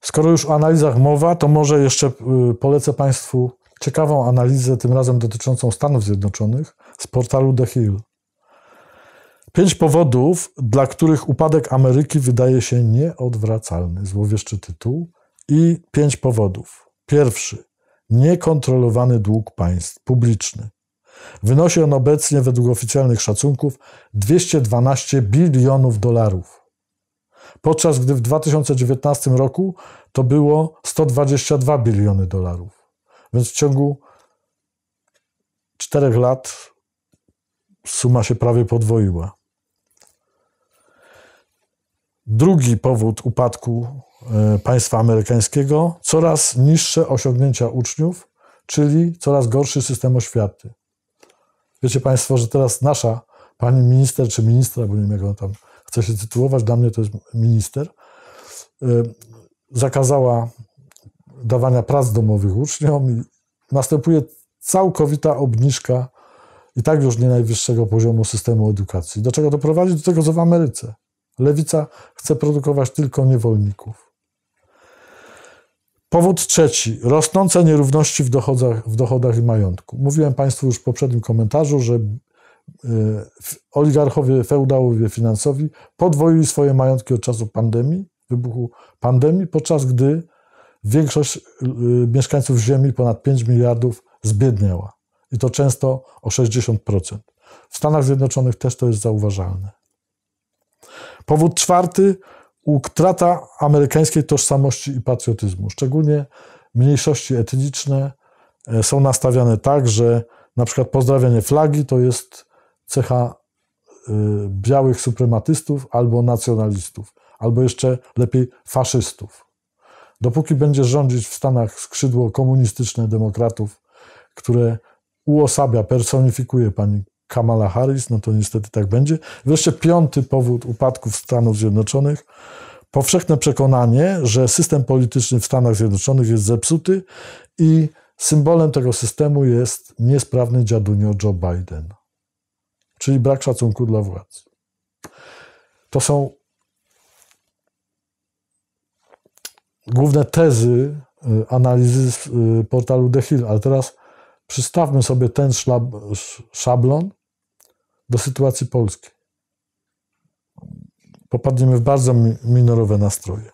Skoro już o analizach mowa, to może jeszcze y, polecę Państwu ciekawą analizę, tym razem dotyczącą Stanów Zjednoczonych, z portalu The Hill. Pięć powodów, dla których upadek Ameryki wydaje się nieodwracalny. Złowieszczy tytuł. I pięć powodów. Pierwszy niekontrolowany dług państw publiczny. Wynosi on obecnie według oficjalnych szacunków 212 bilionów dolarów, podczas gdy w 2019 roku to było 122 biliony dolarów. Więc w ciągu 4 lat suma się prawie podwoiła. Drugi powód upadku E, państwa amerykańskiego coraz niższe osiągnięcia uczniów, czyli coraz gorszy system oświaty. Wiecie Państwo, że teraz nasza pani minister czy ministra, bo nie wiem jak ona tam chce się tytułować, dla mnie to jest minister, e, zakazała dawania prac domowych uczniom i następuje całkowita obniżka i tak już nie najwyższego poziomu systemu edukacji. Do czego to prowadzi? Do tego, co w Ameryce. Lewica chce produkować tylko niewolników. Powód trzeci. Rosnące nierówności w dochodach, w dochodach i majątku. Mówiłem Państwu już w poprzednim komentarzu, że y, oligarchowie, feudałowie finansowi podwoili swoje majątki od czasu pandemii, wybuchu pandemii, podczas gdy większość y, mieszkańców Ziemi, ponad 5 miliardów, zbiedniała. I to często o 60%. W Stanach Zjednoczonych też to jest zauważalne. Powód czwarty utrata amerykańskiej tożsamości i patriotyzmu. Szczególnie mniejszości etniczne e, są nastawiane tak, że na przykład pozdrawianie flagi to jest cecha e, białych suprematystów albo nacjonalistów, albo jeszcze lepiej faszystów. Dopóki będzie rządzić w Stanach skrzydło komunistyczne demokratów, które uosabia, personifikuje pani Kamala Harris, no to niestety tak będzie. Wreszcie piąty powód upadków Stanów Zjednoczonych. Powszechne przekonanie, że system polityczny w Stanach Zjednoczonych jest zepsuty i symbolem tego systemu jest niesprawny dziadunio Joe Biden, czyli brak szacunku dla władzy. To są główne tezy y, analizy z y, portalu The Hill, ale teraz przystawmy sobie ten szablon do sytuacji Polski. Popadniemy w bardzo minorowe nastroje.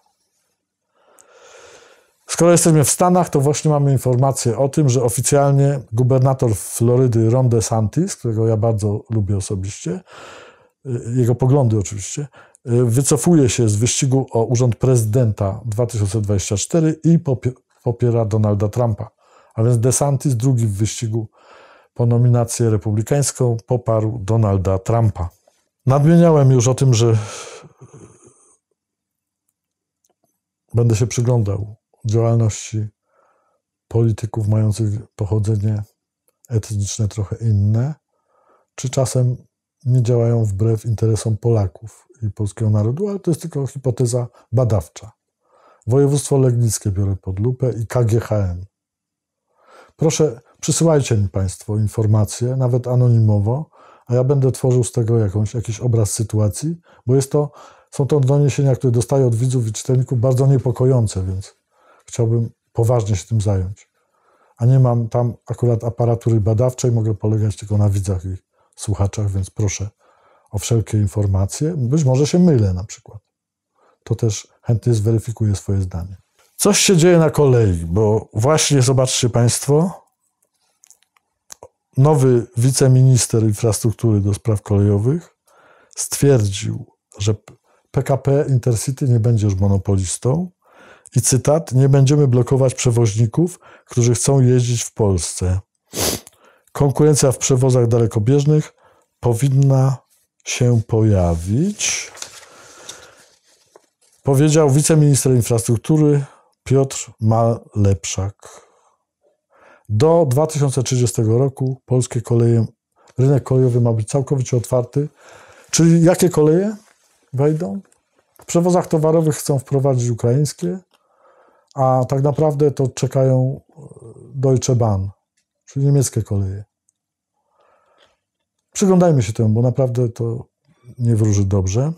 Skoro jesteśmy w Stanach, to właśnie mamy informację o tym, że oficjalnie gubernator Florydy Ron DeSantis, którego ja bardzo lubię osobiście, y, jego poglądy oczywiście, y, wycofuje się z wyścigu o urząd prezydenta 2024 i popiera Donalda Trumpa. A więc DeSantis drugi w wyścigu po nominację republikańską poparł Donalda Trumpa. Nadmieniałem już o tym, że będę się przyglądał działalności polityków mających pochodzenie etniczne trochę inne, czy czasem nie działają wbrew interesom Polaków i polskiego narodu, ale to jest tylko hipoteza badawcza. Województwo Legnickie biorę pod lupę i KGHM. Proszę Przysyłajcie mi Państwo informacje, nawet anonimowo, a ja będę tworzył z tego jakąś, jakiś obraz sytuacji, bo jest to, są to doniesienia, które dostaję od widzów i czytelników, bardzo niepokojące, więc chciałbym poważnie się tym zająć. A nie mam tam akurat aparatury badawczej, mogę polegać tylko na widzach i słuchaczach, więc proszę o wszelkie informacje. Być może się mylę na przykład. To też chętnie zweryfikuję swoje zdanie. Coś się dzieje na kolei, bo właśnie zobaczcie Państwo, nowy wiceminister infrastruktury do spraw kolejowych stwierdził, że PKP Intercity nie będzie już monopolistą i cytat: Nie będziemy blokować przewoźników, którzy chcą jeździć w Polsce. Konkurencja w przewozach dalekobieżnych powinna się pojawić. Powiedział wiceminister infrastruktury Piotr Malepszak. Do 2030 roku polskie koleje, rynek kolejowy ma być całkowicie otwarty. Czyli jakie koleje wejdą? W przewozach towarowych chcą wprowadzić ukraińskie, a tak naprawdę to czekają e, Deutsche Bahn, czyli niemieckie koleje. Przyglądajmy się temu, bo naprawdę to nie wróży dobrze.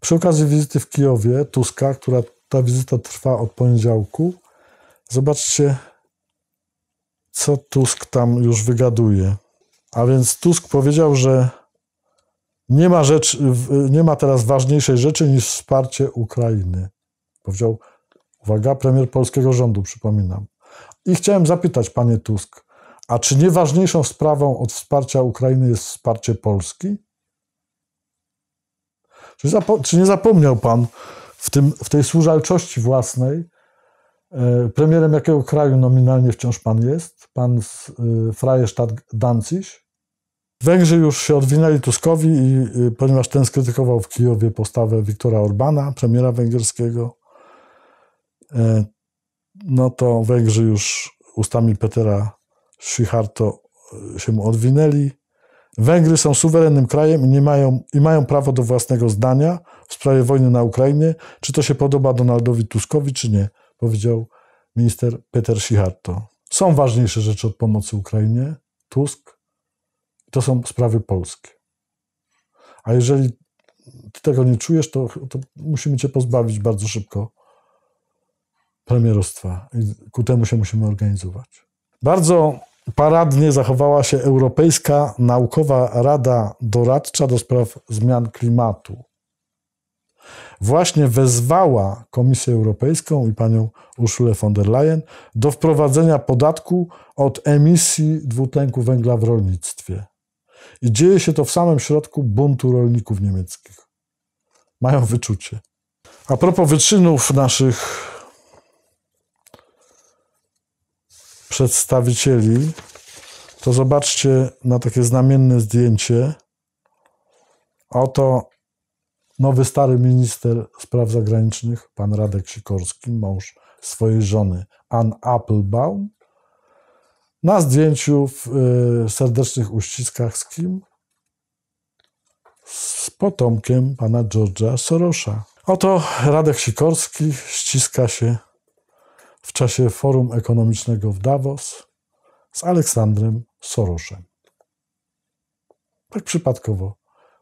Przy okazji wizyty w Kijowie Tuska, która ta wizyta trwa od poniedziałku. Zobaczcie, co Tusk tam już wygaduje. A więc Tusk powiedział, że nie ma, rzecz, nie ma teraz ważniejszej rzeczy niż wsparcie Ukrainy. Powiedział, uwaga, premier polskiego rządu, przypominam. I chciałem zapytać, panie Tusk, a czy nie ważniejszą sprawą od wsparcia Ukrainy jest wsparcie Polski? Czy, czy nie zapomniał pan, w, tym, w tej służalczości własnej, e, premierem jakiego kraju nominalnie wciąż pan jest? Pan z e, Freistadt Danzig. Węgrzy już się odwinęli Tuskowi, i, e, ponieważ ten skrytykował w Kijowie postawę Wiktora Orbana, premiera węgierskiego, no to Węgrzy już ustami Petera Schicharto się mu odwinęli. Węgry są suwerennym krajem i, nie mają, i mają prawo do własnego zdania w sprawie wojny na Ukrainie, czy to się podoba Donaldowi Tuskowi, czy nie, powiedział minister Peter Sicharto. Są ważniejsze rzeczy od pomocy Ukrainie, Tusk, to są sprawy polskie. A jeżeli ty tego nie czujesz, to, to musimy cię pozbawić bardzo szybko premierostwa i ku temu się musimy organizować. Bardzo Paradnie zachowała się Europejska Naukowa Rada Doradcza do spraw zmian klimatu. Właśnie wezwała Komisję Europejską i panią Ursulę von der Leyen do wprowadzenia podatku od emisji dwutlenku węgla w rolnictwie. I dzieje się to w samym środku buntu rolników niemieckich. Mają wyczucie. A propos wyczynów naszych przedstawicieli, to zobaczcie na takie znamienne zdjęcie. Oto nowy stary minister spraw zagranicznych, pan Radek Sikorski, mąż swojej żony Ann Applebaum. Na zdjęciu w y, serdecznych uściskach z kim? Z potomkiem pana George'a Sorosza. Oto Radek Sikorski ściska się w czasie forum ekonomicznego w Davos z Aleksandrem Soroszem. Tak przypadkowo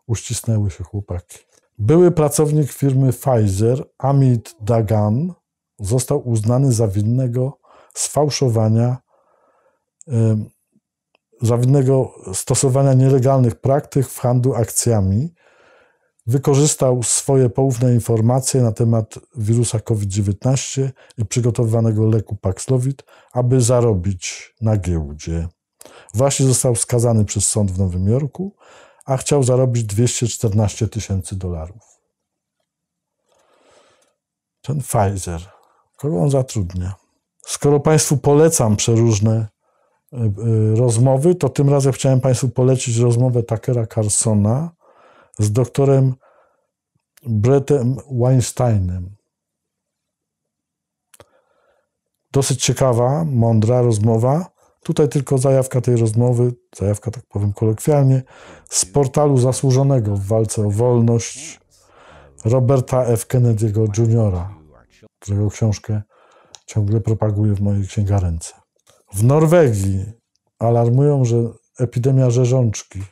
uścisnęły się chłopaki. Były pracownik firmy Pfizer, Amit Dagan, został uznany za winnego sfałszowania, za winnego stosowania nielegalnych praktyk w handlu akcjami wykorzystał swoje poufne informacje na temat wirusa COVID-19 i przygotowywanego leku Paxlovid, aby zarobić na giełdzie. Właśnie został skazany przez sąd w Nowym Jorku, a chciał zarobić 214 tysięcy dolarów. Ten Pfizer, kogo on zatrudnia? Skoro Państwu polecam przeróżne e, e, rozmowy, to tym razem chciałem Państwu polecić rozmowę Takera Carsona, z doktorem Brettem Weinsteinem. Dosyć ciekawa, mądra rozmowa. Tutaj tylko zajawka tej rozmowy, zajawka tak powiem kolokwialnie, z portalu zasłużonego w walce o wolność Roberta F. Kennedy'ego Jr., którego książkę ciągle propaguję w mojej księgarence. W Norwegii alarmują, że epidemia rzeżączki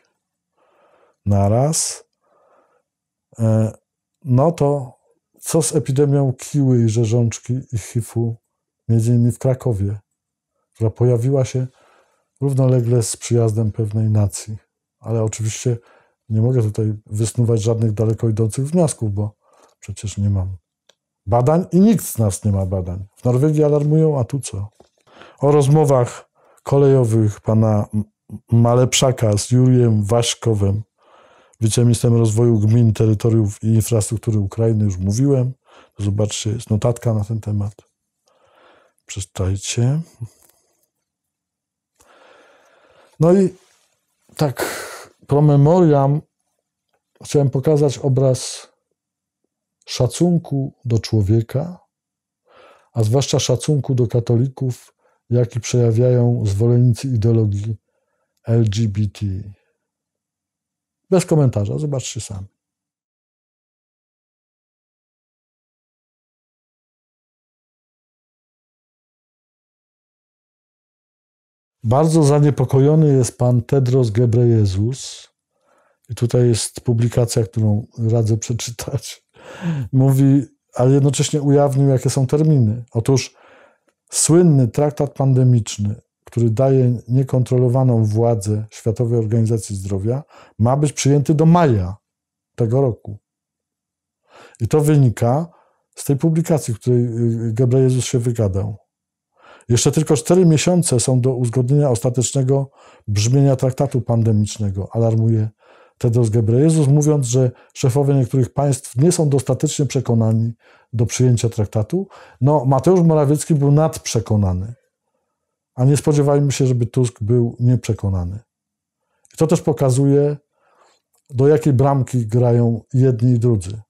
naraz E, no to co z epidemią kiły i rzeżączki i HIV-u, między innymi w Krakowie, która pojawiła się równolegle z przyjazdem pewnej nacji. Ale oczywiście nie mogę tutaj wysnuwać żadnych daleko idących wniosków, bo przecież nie mam badań i nikt z nas nie ma badań. W Norwegii alarmują, a tu co? O rozmowach kolejowych pana Malepszaka z Juriem Waśkowem wiceministrem rozwoju gmin, terytoriów i infrastruktury Ukrainy, już mówiłem. Zobaczcie, jest notatka na ten temat. Przeczytajcie. No i tak promemoriam chciałem pokazać obraz szacunku do człowieka, a zwłaszcza szacunku do katolików, jaki przejawiają zwolennicy ideologii LGBT. Bez komentarza, zobaczcie sami. Bardzo zaniepokojony jest pan Tedros Gebrejezus. I tutaj jest publikacja, którą radzę przeczytać. Mówi, ale jednocześnie ujawnił, jakie są terminy. Otóż słynny traktat pandemiczny który daje niekontrolowaną władzę Światowej Organizacji Zdrowia, ma być przyjęty do maja tego roku. I to wynika z tej publikacji, w której y, Jezus się wygadał. Jeszcze tylko cztery miesiące są do uzgodnienia ostatecznego brzmienia traktatu pandemicznego, alarmuje Tedros Jezus, mówiąc, że szefowie niektórych państw nie są dostatecznie przekonani do przyjęcia traktatu. No, Mateusz Morawiecki był nadprzekonany. A nie spodziewajmy się, żeby Tusk był nieprzekonany. I to też pokazuje, do jakiej bramki grają jedni i drudzy.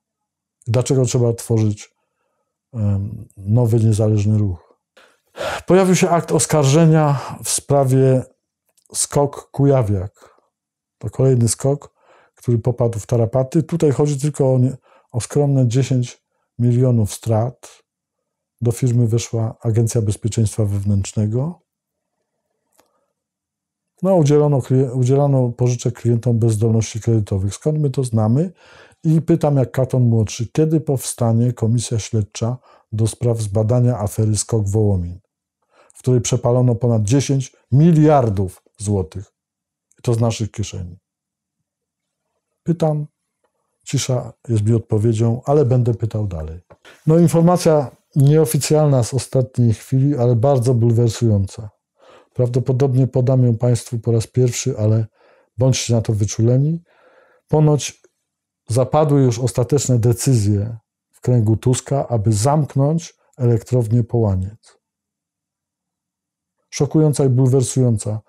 Dlaczego trzeba tworzyć nowy, niezależny ruch. Pojawił się akt oskarżenia w sprawie skok Kujawiak. To kolejny skok, który popadł w tarapaty. Tutaj chodzi tylko o, nie, o skromne 10 milionów strat. Do firmy weszła Agencja Bezpieczeństwa Wewnętrznego. No, udzielano, udzielano pożyczek klientom bez zdolności kredytowych. Skąd my to znamy? I pytam jak Katon Młodszy, kiedy powstanie komisja śledcza do spraw zbadania afery Skok Wołomin, w której przepalono ponad 10 miliardów złotych. I to z naszych kieszeni. Pytam, cisza jest mi odpowiedzią, ale będę pytał dalej. No informacja nieoficjalna z ostatniej chwili, ale bardzo bulwersująca. Prawdopodobnie podam ją Państwu po raz pierwszy, ale bądźcie na to wyczuleni. Ponoć zapadły już ostateczne decyzje w kręgu Tuska, aby zamknąć elektrownię Połaniec. Szokująca i bulwersująca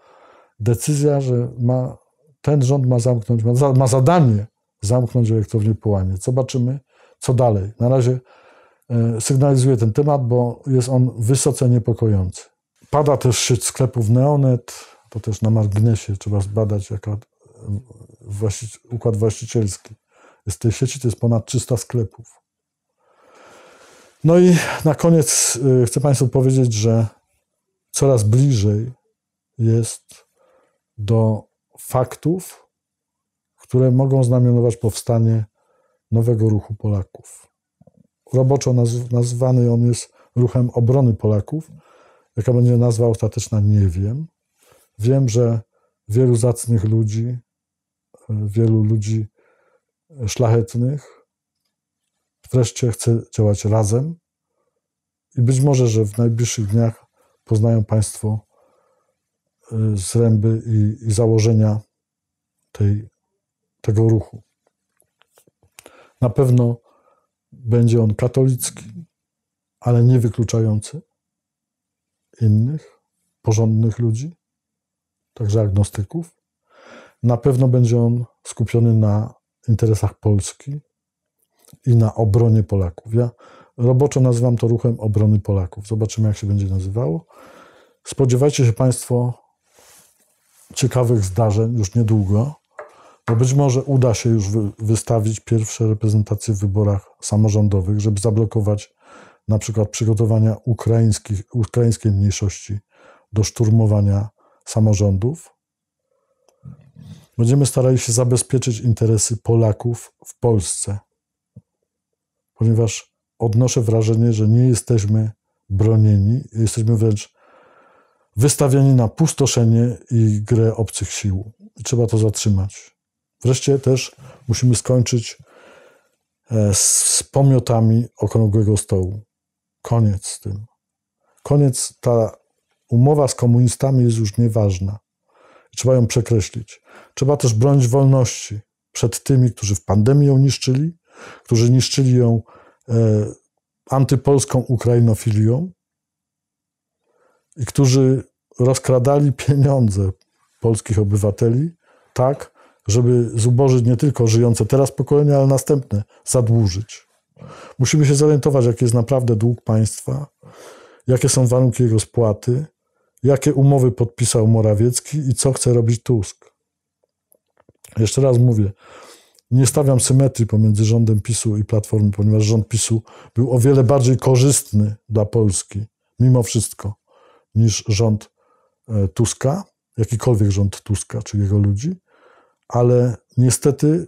decyzja, że ma, ten rząd ma zamknąć, ma, za, ma zadanie zamknąć elektrownię Połaniec. Zobaczymy, co dalej. Na razie e, sygnalizuję ten temat, bo jest on wysoce niepokojący. Pada też szyc sklepów Neonet, to też na marginesie trzeba zbadać, jaka e, właści- układ właścicielski jest tej sieci, to jest ponad 300 sklepów. No i na koniec e, chcę Państwu powiedzieć, że coraz bliżej jest do faktów, które mogą znamionować powstanie nowego ruchu Polaków. Roboczo nazwany on jest ruchem obrony Polaków, Jaka będzie nazwa ostateczna, nie wiem. Wiem, że wielu zacnych ludzi, e, wielu ludzi e, szlachetnych wreszcie chce działać razem i być może, że w najbliższych dniach poznają Państwo e, zręby i, i założenia tej, tego ruchu. Na pewno będzie on katolicki, ale nie wykluczający innych, porządnych ludzi, także agnostyków. Na pewno będzie on skupiony na interesach Polski i na obronie Polaków. Ja roboczo nazywam to ruchem obrony Polaków. Zobaczymy, jak się będzie nazywało. Spodziewajcie się Państwo ciekawych zdarzeń już niedługo, bo być może uda się już wystawić pierwsze reprezentacje w wyborach samorządowych, żeby zablokować na przykład przygotowania ukraińskich, ukraińskiej mniejszości do szturmowania samorządów. Będziemy starali się zabezpieczyć interesy Polaków w Polsce, ponieważ odnoszę wrażenie, że nie jesteśmy bronieni, jesteśmy wręcz wystawieni na pustoszenie i grę obcych sił. I trzeba to zatrzymać. Wreszcie też musimy skończyć e, z pomiotami okrągłego stołu. Koniec z tym. Koniec, ta umowa z komunistami jest już nieważna. Trzeba ją przekreślić. Trzeba też bronić wolności przed tymi, którzy w pandemii ją niszczyli, którzy niszczyli ją e, antypolską ukrainofilią i którzy rozkradali pieniądze polskich obywateli tak, żeby zubożyć nie tylko żyjące teraz pokolenia, ale następne, zadłużyć. Musimy się zorientować, jaki jest naprawdę dług państwa, jakie są warunki jego spłaty, jakie umowy podpisał Morawiecki i co chce robić Tusk. Jeszcze raz mówię, nie stawiam symetrii pomiędzy rządem PiSu i Platformy, ponieważ rząd PiSu był o wiele bardziej korzystny dla Polski, mimo wszystko, niż rząd e, Tuska, jakikolwiek rząd Tuska czy jego ludzi, ale niestety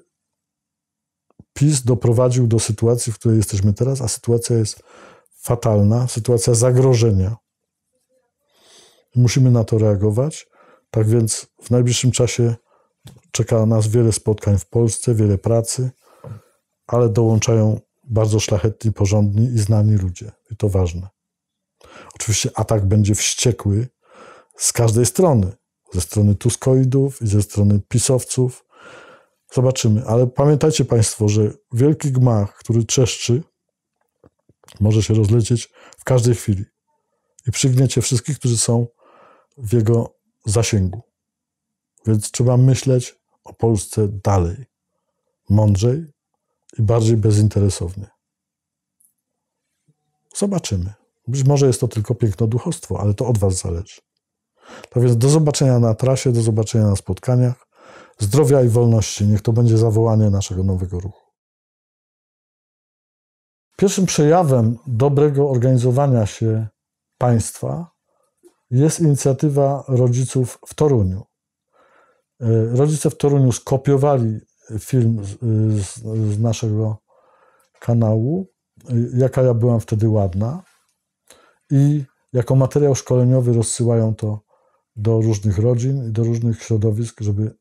PiS doprowadził do sytuacji, w której jesteśmy teraz, a sytuacja jest fatalna, sytuacja zagrożenia. Musimy na to reagować. Tak więc w najbliższym czasie czeka nas wiele spotkań w Polsce, wiele pracy, ale dołączają bardzo szlachetni, porządni i znani ludzie. I to ważne. Oczywiście atak będzie wściekły z każdej strony. Ze strony Tuskoidów i ze strony pisowców, Zobaczymy, ale pamiętajcie Państwo, że wielki gmach, który trzeszczy, może się rozlecieć w każdej chwili i przygniecie wszystkich, którzy są w jego zasięgu. Więc trzeba myśleć o Polsce dalej, mądrzej i bardziej bezinteresownie. Zobaczymy. Być może jest to tylko piękno duchostwo, ale to od Was zależy. Tak więc do zobaczenia na trasie, do zobaczenia na spotkaniach zdrowia i wolności. Niech to będzie zawołanie naszego nowego ruchu. Pierwszym przejawem dobrego organizowania się państwa jest inicjatywa rodziców w Toruniu. E, rodzice w Toruniu skopiowali film z, z naszego kanału, e, jaka ja byłam wtedy ładna, i jako materiał szkoleniowy rozsyłają to do różnych rodzin i do różnych środowisk, żeby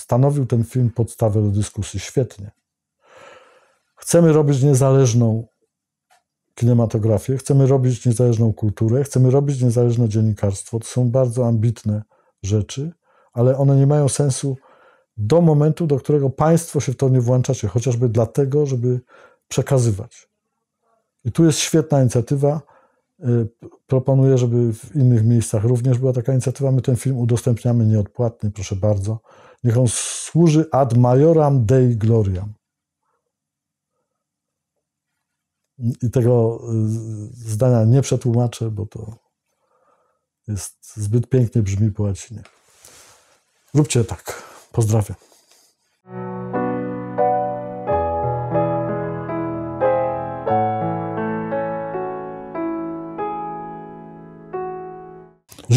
stanowił ten film podstawę do dyskusji świetnie. Chcemy robić niezależną kinematografię, chcemy robić niezależną kulturę, chcemy robić niezależne dziennikarstwo. To są bardzo ambitne rzeczy, ale one nie mają sensu do momentu, do którego państwo się w to nie włączacie, chociażby dlatego, żeby przekazywać. I tu jest świetna inicjatywa. Y, proponuję, żeby w innych miejscach również była taka inicjatywa. My ten film udostępniamy nieodpłatnie, proszę bardzo. Niech on służy ad majoram Dei gloriam. I tego y, zdania nie przetłumaczę, bo to jest zbyt pięknie brzmi po łacinie. Róbcie tak. Pozdrawiam.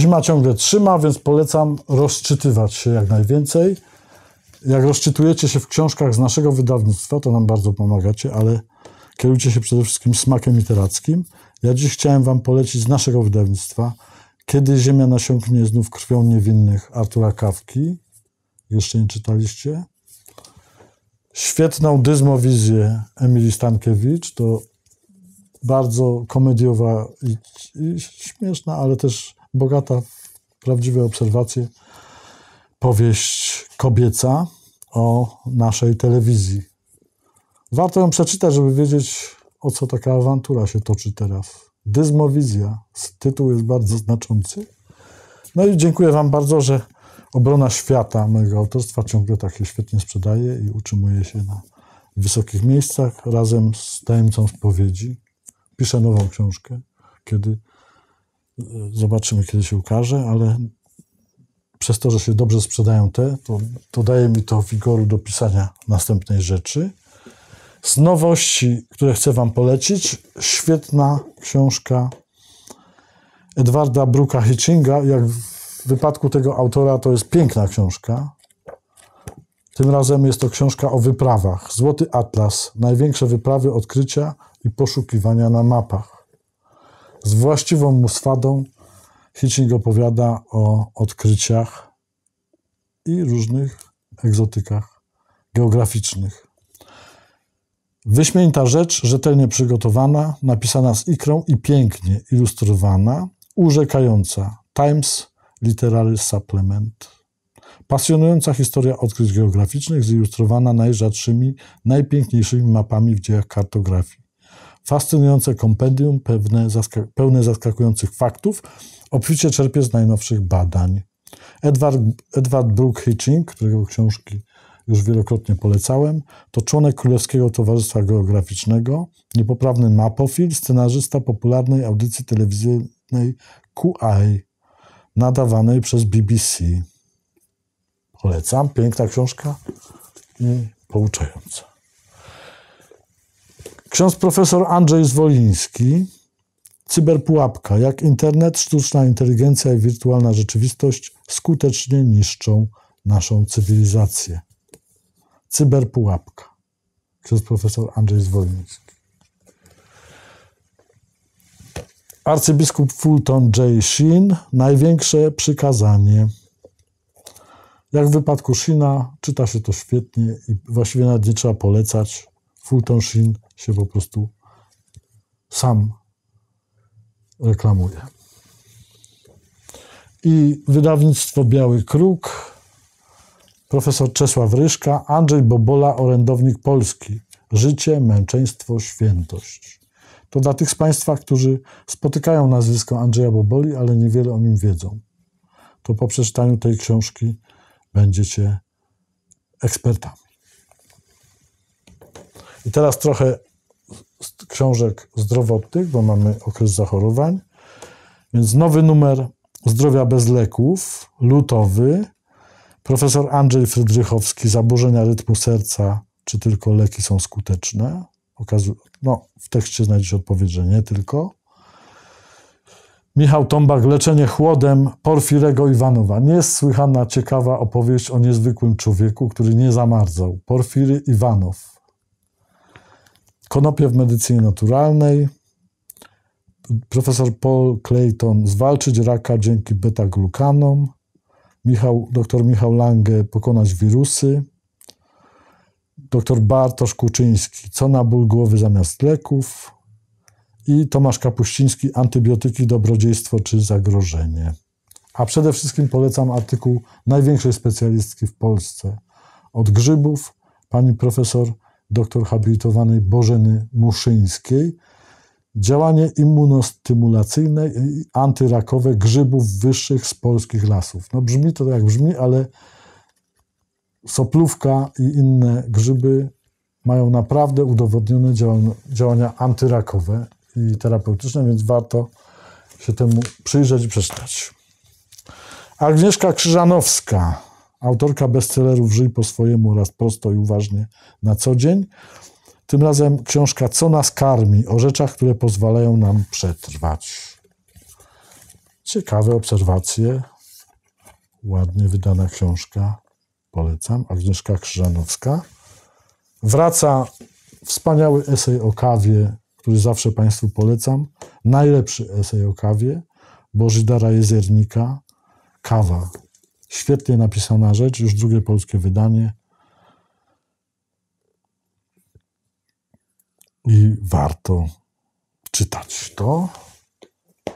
Trzyma ciągle trzyma, więc polecam rozczytywać się jak najwięcej. Jak rozczytujecie się w książkach z naszego wydawnictwa, to nam bardzo pomagacie, ale kierujcie się przede wszystkim smakiem literackim. Ja dziś chciałem Wam polecić z naszego wydawnictwa Kiedy ziemia nasiąknie znów krwią niewinnych Artura Kawki. Jeszcze nie czytaliście? Świetną dyzmowizję Emilii Stankiewicz. To bardzo komediowa i, i śmieszna, ale też bogata w prawdziwe obserwacje, powieść kobieca o naszej telewizji. Warto ją przeczytać, żeby wiedzieć, o co taka awantura się toczy teraz. Dyzmowizja. Tytuł jest bardzo znaczący. No i dziękuję Wam bardzo, że obrona świata mojego autorstwa ciągle tak się świetnie sprzedaje i utrzymuje się na wysokich miejscach razem z tajemnicą spowiedzi. Piszę nową książkę, kiedy Zobaczymy, kiedy się ukaże, ale przez to, że się dobrze sprzedają te, to, to daje mi to wigoru do pisania następnej rzeczy. Z nowości, które chcę Wam polecić, świetna książka Edwarda Bruka Hitchinga. Jak w wypadku tego autora, to jest piękna książka. Tym razem jest to książka o wyprawach. Złoty Atlas. Największe wyprawy, odkrycia i poszukiwania na mapach. Z właściwą mu swadą Hitching opowiada o odkryciach i różnych egzotykach geograficznych. Wyśmienita rzecz, rzetelnie przygotowana, napisana z ikrą i pięknie ilustrowana, urzekająca. Times Literary Supplement. Pasjonująca historia odkryć geograficznych, zilustrowana najrzadszymi, najpiękniejszymi mapami w dziejach kartografii. Fascynujące kompendium pewne pełne zaskakujących faktów obficie czerpie z najnowszych badań. Edward, Edward Brooke Hitching, którego książki już wielokrotnie polecałem, to członek Królewskiego Towarzystwa Geograficznego, niepoprawny mapofil, scenarzysta popularnej audycji telewizyjnej QI, nadawanej przez BBC. Polecam, piękna książka i pouczająca. Ksiądz profesor Andrzej Zwoliński, Cyberpułapka. Jak internet, sztuczna inteligencja i wirtualna rzeczywistość skutecznie niszczą naszą cywilizację. Cyberpułapka. Ksiądz profesor Andrzej Zwoliński. Arcybiskup Fulton J. Sheen. Największe przykazanie. Jak w wypadku Shina, czyta się to świetnie i właściwie nawet nie trzeba polecać. Fultonshin się po prostu sam reklamuje. I wydawnictwo Biały Kruk, profesor Czesław Ryszka, Andrzej Bobola, orędownik Polski. Życie, męczeństwo, świętość. To dla tych z Państwa, którzy spotykają nazwisko Andrzeja Boboli, ale niewiele o nim wiedzą. To po przeczytaniu tej książki będziecie ekspertami. I teraz trochę książek zdrowotnych, bo mamy okres zachorowań. Więc nowy numer Zdrowia bez leków, lutowy. Profesor Andrzej Frydrychowski, zaburzenia rytmu serca, czy tylko leki są skuteczne. Okazu no, w tekście znajdziecie odpowiedź, że nie tylko. Michał Tombak, leczenie chłodem Porfirego Iwanowa. Niesłychana ciekawa opowieść o niezwykłym człowieku, który nie zamarzał. Porfiry Iwanow Konopie w medycynie naturalnej. Profesor Paul Clayton zwalczyć raka dzięki beta-glukanom. Michał, doktor Michał Lange pokonać wirusy. Doktor Bartosz Kuczyński co na ból głowy zamiast leków. I Tomasz Kapuściński antybiotyki, dobrodziejstwo czy zagrożenie. A przede wszystkim polecam artykuł największej specjalistki w Polsce od grzybów, pani profesor Doktor habilitowanej Bożeny Muszyńskiej, działanie immunostymulacyjne i antyrakowe grzybów wyższych z polskich lasów. No brzmi to tak jak brzmi, ale soplówka i inne grzyby mają naprawdę udowodnione działania antyrakowe i terapeutyczne, więc warto się temu przyjrzeć i przeczytać. Agnieszka Krzyżanowska autorka bestsellerów Żyj po swojemu oraz prosto i uważnie na co dzień. Tym razem książka Co nas karmi? o rzeczach, które pozwalają nam przetrwać. Ciekawe obserwacje. Ładnie wydana książka. Polecam. Agnieszka Krzyżanowska. Wraca wspaniały esej o kawie, który zawsze Państwu polecam. Najlepszy esej o kawie Bożydara Jezernika. Kawa Świetnie napisana rzecz, już drugie polskie wydanie. I warto czytać to.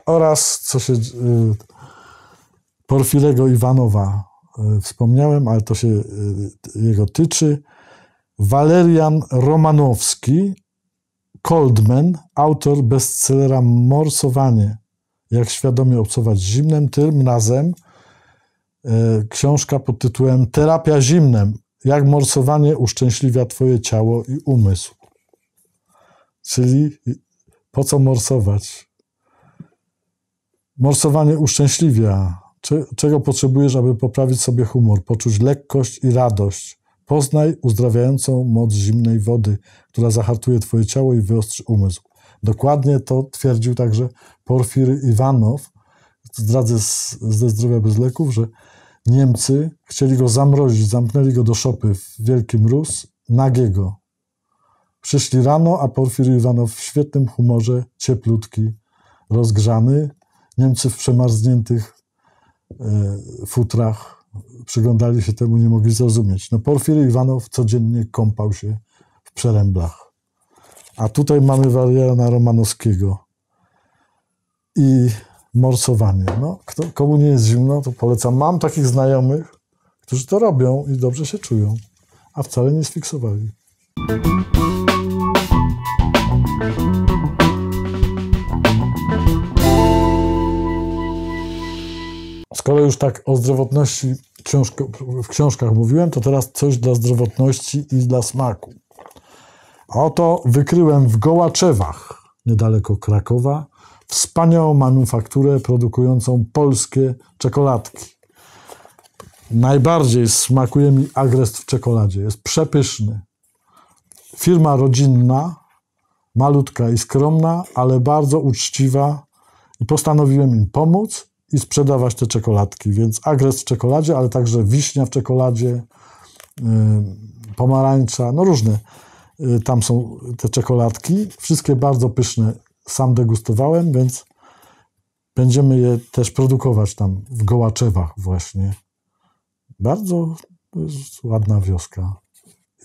Oraz, co się. Y, Porfilego Iwanowa y, wspomniałem, ale to się y, jego tyczy. Walerian Romanowski, Coldman, autor bestsellera Morsowanie. Jak świadomie obcować z zimnym tym razem E, książka pod tytułem Terapia zimnem. Jak morsowanie uszczęśliwia Twoje ciało i umysł. Czyli po co morsować? Morsowanie uszczęśliwia. Czego potrzebujesz, aby poprawić sobie humor, poczuć lekkość i radość? Poznaj uzdrawiającą moc zimnej wody, która zahartuje Twoje ciało i wyostrzy umysł. Dokładnie to twierdził także Porfiry Iwanow, zdradzę ze zdrowia bez leków, że Niemcy chcieli go zamrozić, zamknęli go do szopy w Wielkim Rus, nagiego. Przyszli rano, a Porfiry Iwanow w świetnym humorze, cieplutki, rozgrzany. Niemcy w przemarzniętych e, futrach przyglądali się temu, nie mogli zrozumieć. No Porfir Iwanow codziennie kąpał się w przeręblach. A tutaj mamy wariera na Romanowskiego. I morsowanie. No, kto, komu nie jest zimno, to polecam. Mam takich znajomych, którzy to robią i dobrze się czują, a wcale nie sfiksowali. Skoro już tak o zdrowotności książko, w książkach mówiłem, to teraz coś dla zdrowotności i dla smaku. A oto wykryłem w Gołaczewach, niedaleko Krakowa, wspaniałą manufakturę produkującą polskie czekoladki. Najbardziej smakuje mi agrest w czekoladzie. Jest przepyszny. Firma rodzinna, malutka i skromna, ale bardzo uczciwa i postanowiłem im pomóc i sprzedawać te czekoladki. Więc agrest w czekoladzie, ale także wiśnia w czekoladzie, yy, pomarańcza, no różne. Yy, tam są te czekoladki, wszystkie bardzo pyszne sam degustowałem, więc będziemy je też produkować tam w Gołaczewach właśnie. Bardzo ładna wioska.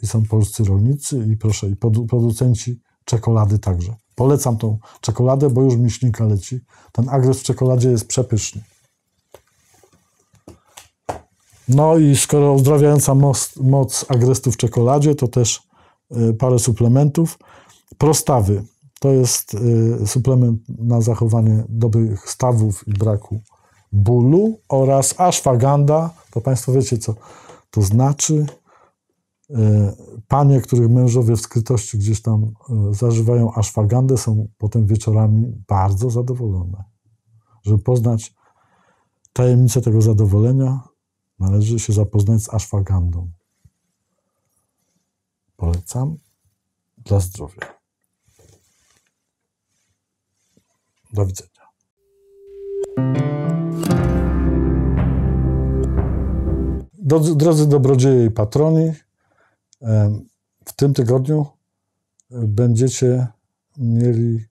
I są polscy rolnicy i proszę, i producenci czekolady także. Polecam tą czekoladę, bo już miśnika leci. Ten agres w czekoladzie jest przepyszny. No i skoro uzdrawiająca moc, moc agrestu w czekoladzie, to też e, parę suplementów. Prostawy. To jest y, suplement na zachowanie dobrych stawów i braku bólu oraz ashwagandha. To Państwo wiecie, co to znaczy. Y, panie, których mężowie w skrytości gdzieś tam y, zażywają ashwagandę, są potem wieczorami bardzo zadowolone. Żeby poznać tajemnicę tego zadowolenia, należy się zapoznać z ashwagandą. Polecam dla zdrowia. Do widzenia. Drodzy dobrodzieje i patroni, w tym tygodniu e, będziecie mieli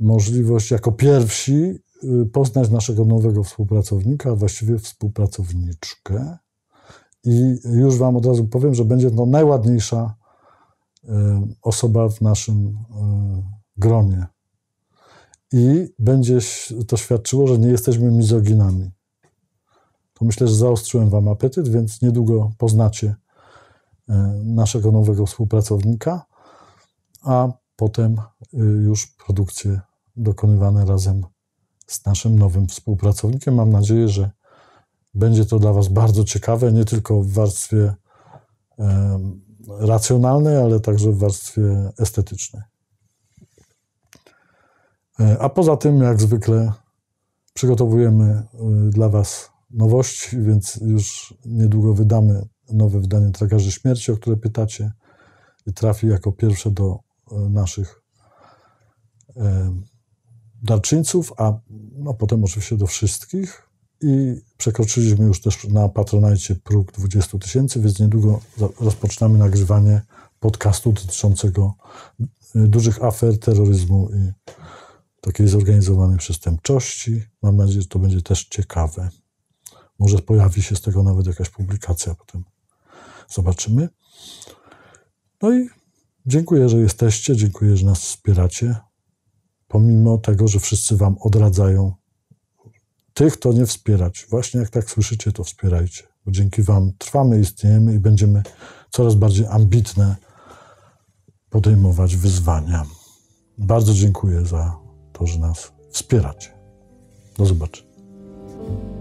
możliwość jako pierwsi y, poznać naszego nowego współpracownika, a właściwie współpracowniczkę. I już Wam od razu powiem, że będzie to najładniejsza osoba w naszym e, gronie i będzie to świadczyło, że nie jesteśmy mizoginami. To myślę, że zaostrzyłem Wam apetyt, więc niedługo poznacie e, naszego nowego współpracownika, a potem e, już produkcje dokonywane razem z naszym nowym współpracownikiem. Mam nadzieję, że będzie to dla Was bardzo ciekawe, nie tylko w warstwie e, racjonalnej, ale także w warstwie estetycznej. E, a poza tym, jak zwykle, przygotowujemy e, dla Was nowości, więc już niedługo wydamy nowe wydanie Trakarzy Śmierci, o które pytacie, i trafi jako pierwsze do e, naszych darczyńców, a no, potem oczywiście do wszystkich. I przekroczyliśmy już też na patronajcie próg 20 tysięcy, więc niedługo rozpoczynamy nagrywanie podcastu dotyczącego dużych afer terroryzmu i takiej zorganizowanej przestępczości. Mam nadzieję, że to będzie też ciekawe. Może pojawi się z tego nawet jakaś publikacja potem. Zobaczymy. No i dziękuję, że jesteście, dziękuję, że nas wspieracie. Pomimo tego, że wszyscy Wam odradzają tych, to nie wspierać. Właśnie jak tak słyszycie, to wspierajcie, bo dzięki Wam trwamy, istniejemy i będziemy coraz bardziej ambitne podejmować wyzwania. Bardzo dziękuję za którzy nas wspieracie. Do zobaczenia.